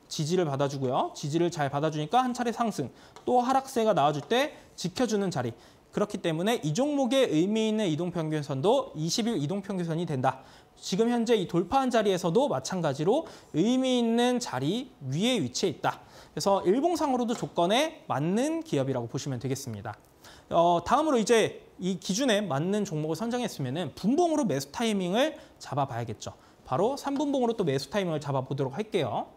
지지를 받아주고요. 지지를 잘 받아주니까 한 차례 상승, 또 하락세가 나와줄 때 지켜주는 자리. 그렇기 때문에 이 종목의 의미 있는 이동평균선도 20일 이동평균선이 된다. 지금 현재 이 돌파한 자리에서도 마찬가지로 의미 있는 자리 위에 위치해 있다. 그래서 일봉상으로도 조건에 맞는 기업이라고 보시면 되겠습니다. 어, 다음으로 이제 이 기준에 맞는 종목을 선정했으면 분봉으로 매수 타이밍을 잡아봐야겠죠. 바로 3분봉으로 또 매수 타이밍을 잡아보도록 할게요.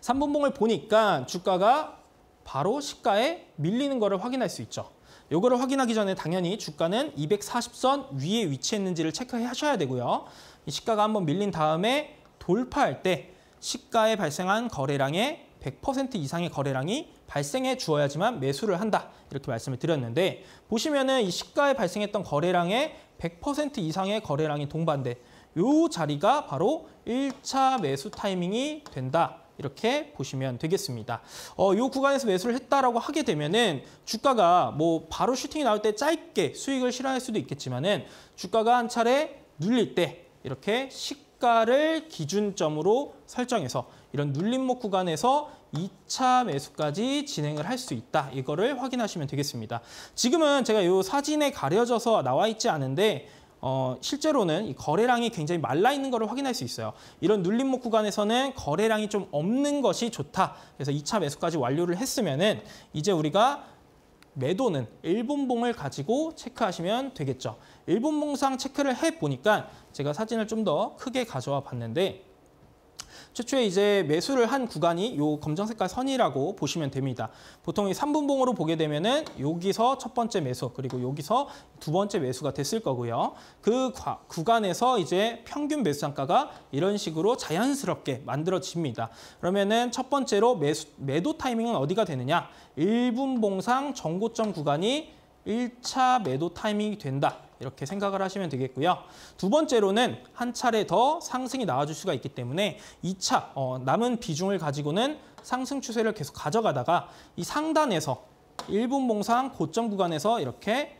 3분봉을 보니까 주가가 바로 시가에 밀리는 것을 확인할 수 있죠. 이거를 확인하기 전에 당연히 주가는 240선 위에 위치했는지를 체크하셔야 되고요. 이 시가가 한번 밀린 다음에 돌파할 때 시가에 발생한 거래량의 100% 이상의 거래량이 발생해 주어야지만 매수를 한다 이렇게 말씀을 드렸는데 보시면은 이 시가에 발생했던 거래량의 100% 이상의 거래량이 동반돼 이 자리가 바로 1차 매수 타이밍이 된다 이렇게 보시면 되겠습니다. 어, 요 구간에서 매수를 했다라고 하게 되면은 주가가 뭐 바로 슈팅이 나올 때 짧게 수익을 실현할 수도 있겠지만은 주가가 한 차례 눌릴 때 이렇게 시가를 기준점으로 설정해서 이런 눌림목 구간에서 2차 매수까지 진행을 할 수 있다. 이거를 확인하시면 되겠습니다. 지금은 제가 이 사진에 가려져서 나와 있지 않은데 어, 실제로는 이 거래량이 굉장히 말라 있는 것을 확인할 수 있어요. 이런 눌림목 구간에서는 거래량이 좀 없는 것이 좋다. 그래서 2차 매수까지 완료를 했으면은 이제 우리가 매도는 일본봉을 가지고 체크하시면 되겠죠. 일본봉상 체크를 해보니까 제가 사진을 좀 더 크게 가져와 봤는데 최초에 이제 매수를 한 구간이 요 검정 색깔 선이라고 보시면 됩니다. 보통 이 3분봉으로 보게 되면은 여기서 첫 번째 매수 그리고 여기서 두 번째 매수가 됐을 거고요. 그 구간에서 이제 평균 매수 단가가 이런 식으로 자연스럽게 만들어집니다. 그러면은 첫 번째로 매수, 매도 타이밍은 어디가 되느냐? 1분봉상 정고점 구간이 1차 매도 타이밍이 된다. 이렇게 생각을 하시면 되겠고요. 두 번째로는 한 차례 더 상승이 나와줄 수가 있기 때문에 2차 어, 남은 비중을 가지고는 상승 추세를 계속 가져가다가 이 상단에서 1분 봉상 고점 구간에서 이렇게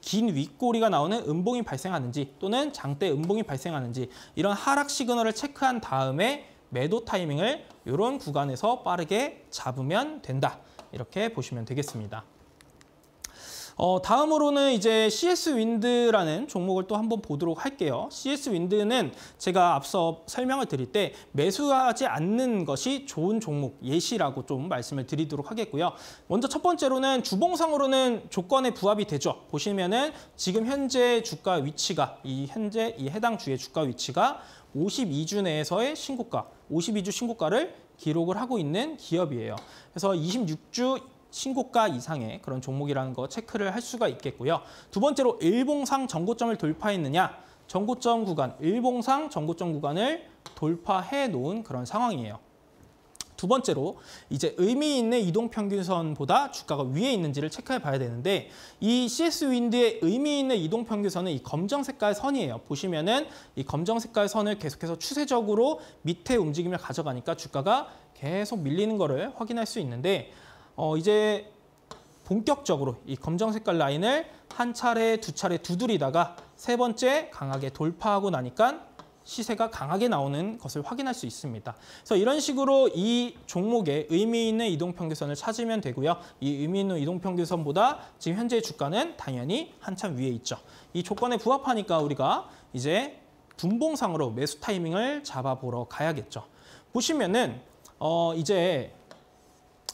긴 윗꼬리가 나오는 음봉이 발생하는지 또는 장대 음봉이 발생하는지 이런 하락 시그널을 체크한 다음에 매도 타이밍을 이런 구간에서 빠르게 잡으면 된다. 이렇게 보시면 되겠습니다. 어, 다음으로는 이제 CS 윈드라는 종목을 또 한번 보도록 할게요. CS 윈드는 제가 앞서 설명을 드릴 때 매수하지 않는 것이 좋은 종목 예시라고 좀 말씀을 드리도록 하겠고요. 먼저 첫 번째로는 주봉상으로는 조건에 부합이 되죠. 보시면은 지금 현재 주가 위치가 이 현재 이 해당 주의 주가 위치가 52주 내에서의 신고가, 52주 신고가를 기록을 하고 있는 기업이에요. 그래서 26주 신고가 이상의 그런 종목이라는 거 체크를 할 수가 있겠고요. 두 번째로 일봉상 전고점을 돌파했느냐. 전고점 구간, 일봉상 전고점 구간을 돌파해 놓은 그런 상황이에요. 두 번째로 이제 의미 있는 이동평균선보다 주가가 위에 있는지를 체크해 봐야 되는데 이 CS 윈드의 의미 있는 이동평균선은 이 검정 색깔 선이에요. 보시면은 이 검정 색깔 선을 계속해서 추세적으로 밑에 움직임을 가져가니까 주가가 계속 밀리는 거를 확인할 수 있는데 어, 이제 본격적으로 이 검정 색깔 라인을 한 차례, 두 차례 두드리다가 세 번째 강하게 돌파하고 나니까 시세가 강하게 나오는 것을 확인할 수 있습니다. 그래서 이런 식으로 이 종목의 의미 있는 이동평균선을 찾으면 되고요. 이 의미 있는 이동평균선보다 지금 현재 주가는 당연히 한참 위에 있죠. 이 조건에 부합하니까 우리가 이제 분봉상으로 매수 타이밍을 잡아보러 가야겠죠. 보시면은 어 이제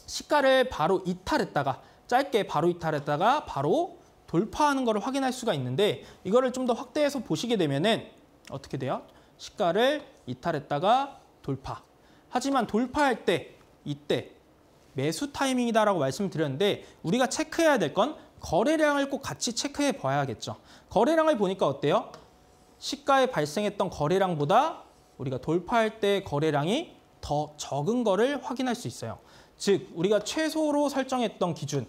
시가를 바로 이탈했다가 짧게 바로 이탈했다가 바로 돌파하는 것을 확인할 수가 있는데 이거를 좀 더 확대해서 보시게 되면은 어떻게 돼요? 시가를 이탈했다가 돌파. 하지만 돌파할 때 이때 매수 타이밍이다라고 말씀 드렸는데 우리가 체크해야 될 건 거래량을 꼭 같이 체크해 봐야겠죠. 거래량을 보니까 어때요? 시가에 발생했던 거래량보다 우리가 돌파할 때 거래량이 더 적은 거를 확인할 수 있어요. 즉 우리가 최소로 설정했던 기준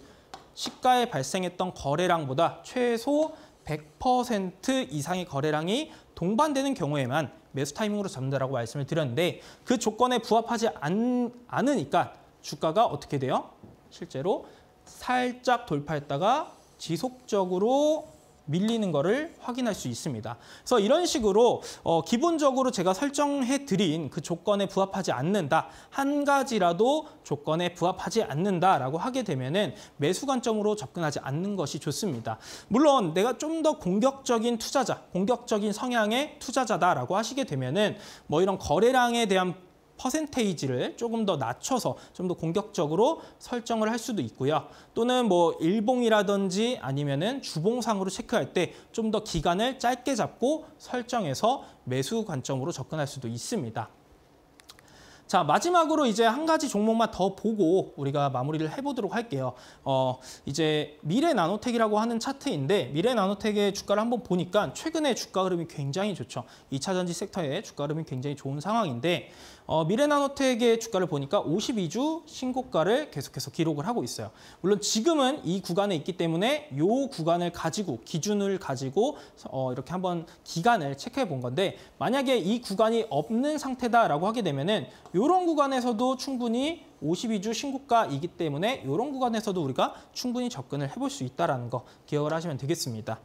시가에 발생했던 거래량보다 최소 100% 이상의 거래량이 동반되는 경우에만 매수 타이밍으로 잡는다라고 말씀을 드렸는데 그 조건에 부합하지 않, 않으니까 주가가 어떻게 돼요? 실제로 살짝 돌파했다가 지속적으로 밀리는 것을 확인할 수 있습니다. 그래서 이런 식으로 어, 기본적으로 제가 설정해드린 그 조건에 부합하지 않는다. 한 가지라도 조건에 부합하지 않는다라고 하게 되면 은 매수 관점으로 접근하지 않는 것이 좋습니다. 물론 내가 좀 더 공격적인 투자자, 공격적인 성향의 투자자다라고 하시게 되면 은뭐 이런 거래량에 대한 퍼센테이지를 조금 더 낮춰서 좀 더 공격적으로 설정을 할 수도 있고요. 또는 뭐 일봉이라든지 아니면은 주봉상으로 체크할 때 좀 더 기간을 짧게 잡고 설정해서 매수 관점으로 접근할 수도 있습니다. 자 마지막으로 이제 한 가지 종목만 더 보고 우리가 마무리를 해보도록 할게요. 어 이제 미래 나노텍이라고 하는 차트인데 미래 나노텍의 주가를 한번 보니까 최근에 주가 흐름이 굉장히 좋죠. 2차 전지 섹터의 주가 흐름이 굉장히 좋은 상황인데 어, 미래나노텍의 주가를 보니까 52주 신고가를 계속해서 기록을 하고 있어요. 물론 지금은 이 구간에 있기 때문에 이 구간을 가지고 기준을 가지고 어, 이렇게 한번 기간을 체크해 본 건데 만약에 이 구간이 없는 상태다라고 하게 되면은 이런 구간에서도 충분히 52주 신고가이기 때문에 이런 구간에서도 우리가 충분히 접근을 해 볼 수 있다는 거 기억을 하시면 되겠습니다.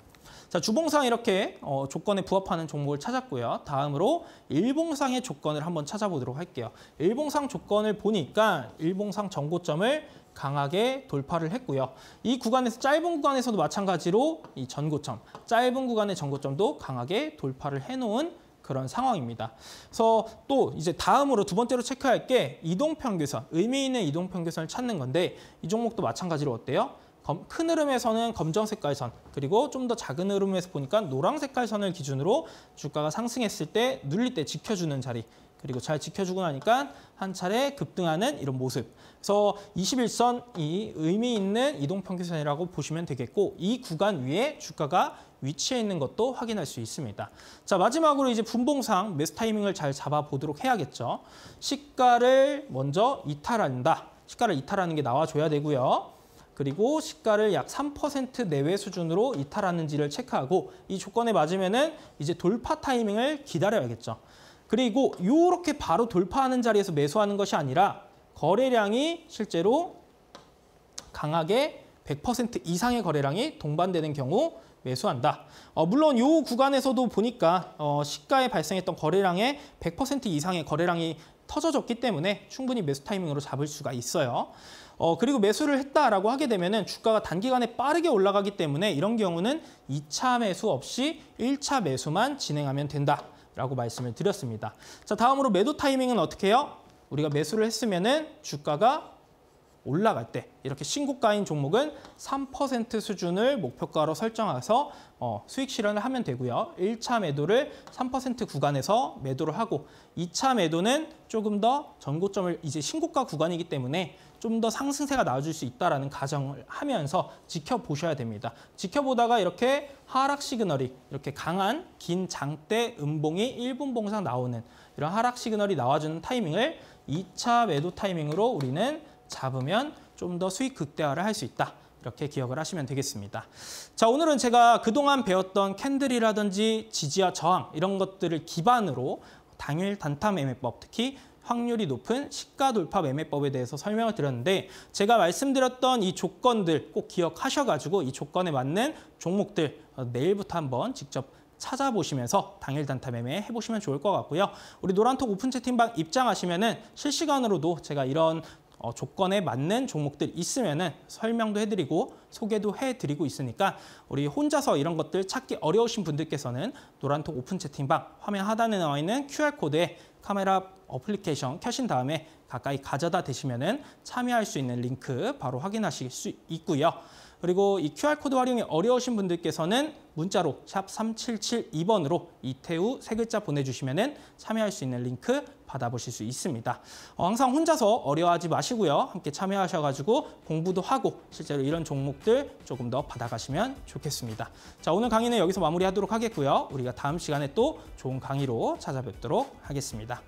자, 주봉상 이렇게 어, 조건에 부합하는 종목을 찾았고요. 다음으로 일봉상의 조건을 한번 찾아보도록 할게요. 일봉상 조건을 보니까 일봉상 전고점을 강하게 돌파를 했고요. 이 구간에서 짧은 구간에서도 마찬가지로 이 전고점, 짧은 구간의 전고점도 강하게 돌파를 해놓은 그런 상황입니다. 그래서 또 이제 다음으로 두 번째로 체크할 게 이동평균선, 의미 있는 이동평균선을 찾는 건데 이 종목도 마찬가지로 어때요? 검, 큰 흐름에서는 검정 색깔선 그리고 좀 더 작은 흐름에서 보니까 노랑 색깔선을 기준으로 주가가 상승했을 때 눌릴 때 지켜주는 자리 그리고 잘 지켜주고 나니까 한 차례 급등하는 이런 모습. 그래서 21선이 의미 있는 이동평균선이라고 보시면 되겠고 이 구간 위에 주가가 위치해 있는 것도 확인할 수 있습니다. 자 마지막으로 이제 분봉상 매수 타이밍을 잘 잡아보도록 해야겠죠. 시가를 먼저 이탈한다. 시가를 이탈하는 게 나와줘야 되고요. 그리고 시가를 약 3% 내외 수준으로 이탈하는지를 체크하고 이 조건에 맞으면 이제 돌파 타이밍을 기다려야겠죠. 그리고 이렇게 바로 돌파하는 자리에서 매수하는 것이 아니라 거래량이 실제로 강하게 100% 이상의 거래량이 동반되는 경우 매수한다. 어, 물론 이 구간에서도 보니까 어, 시가에 발생했던 거래량의 100% 이상의 거래량이 터져졌기 때문에 충분히 매수 타이밍으로 잡을 수가 있어요. 어, 그리고 매수를 했다라고 하게 되면은 주가가 단기간에 빠르게 올라가기 때문에 이런 경우는 2차 매수 없이 1차 매수만 진행하면 된다라고 말씀을 드렸습니다. 자, 다음으로 매도 타이밍은 어떻게 해요? 우리가 매수를 했으면은 주가가 올라갈 때 이렇게 신고가인 종목은 3% 수준을 목표가로 설정해서 어, 수익 실현을 하면 되고요. 1차 매도를 3% 구간에서 매도를 하고 2차 매도는 조금 더 전고점을 이제 신고가 구간이기 때문에 좀 더 상승세가 나와줄 수 있다는 가정을 하면서 지켜보셔야 됩니다. 지켜보다가 이렇게 하락 시그널이 이렇게 강한 긴 장대 음봉이 1분 봉상 나오는 이런 하락 시그널이 나와주는 타이밍을 2차 매도 타이밍으로 우리는 잡으면 좀 더 수익 극대화를 할 수 있다. 이렇게 기억을 하시면 되겠습니다. 자, 오늘은 제가 그동안 배웠던 캔들이라든지 지지와 저항 이런 것들을 기반으로 당일 단타 매매법, 특히 확률이 높은 시가 돌파 매매법에 대해서 설명을 드렸는데 제가 말씀드렸던 이 조건들 꼭 기억하셔가지고 이 조건에 맞는 종목들 내일부터 한번 직접 찾아보시면서 당일 단타 매매 해보시면 좋을 것 같고요. 우리 노란톡 오픈 채팅방 입장하시면 은 실시간으로도 제가 이런 어, 조건에 맞는 종목들 있으면 설명도 해드리고 소개도 해드리고 있으니까 우리 혼자서 이런 것들 찾기 어려우신 분들께서는 노란톡 오픈 채팅방 화면 하단에 나와 있는 QR코드에 카메라 어플리케이션 켜신 다음에 가까이 가져다 대시면은 참여할 수 있는 링크 바로 확인하실 수 있고요. 그리고 이 QR코드 활용이 어려우신 분들께서는 문자로 샵 3772번으로 이태우 세 글자 보내주시면 참여할 수 있는 링크 받아보실 수 있습니다. 어, 항상 혼자서 어려워하지 마시고요. 함께 참여하셔가지고 공부도 하고 실제로 이런 종목들 조금 더 받아가시면 좋겠습니다. 자 오늘 강의는 여기서 마무리하도록 하겠고요. 우리가 다음 시간에 또 좋은 강의로 찾아뵙도록 하겠습니다.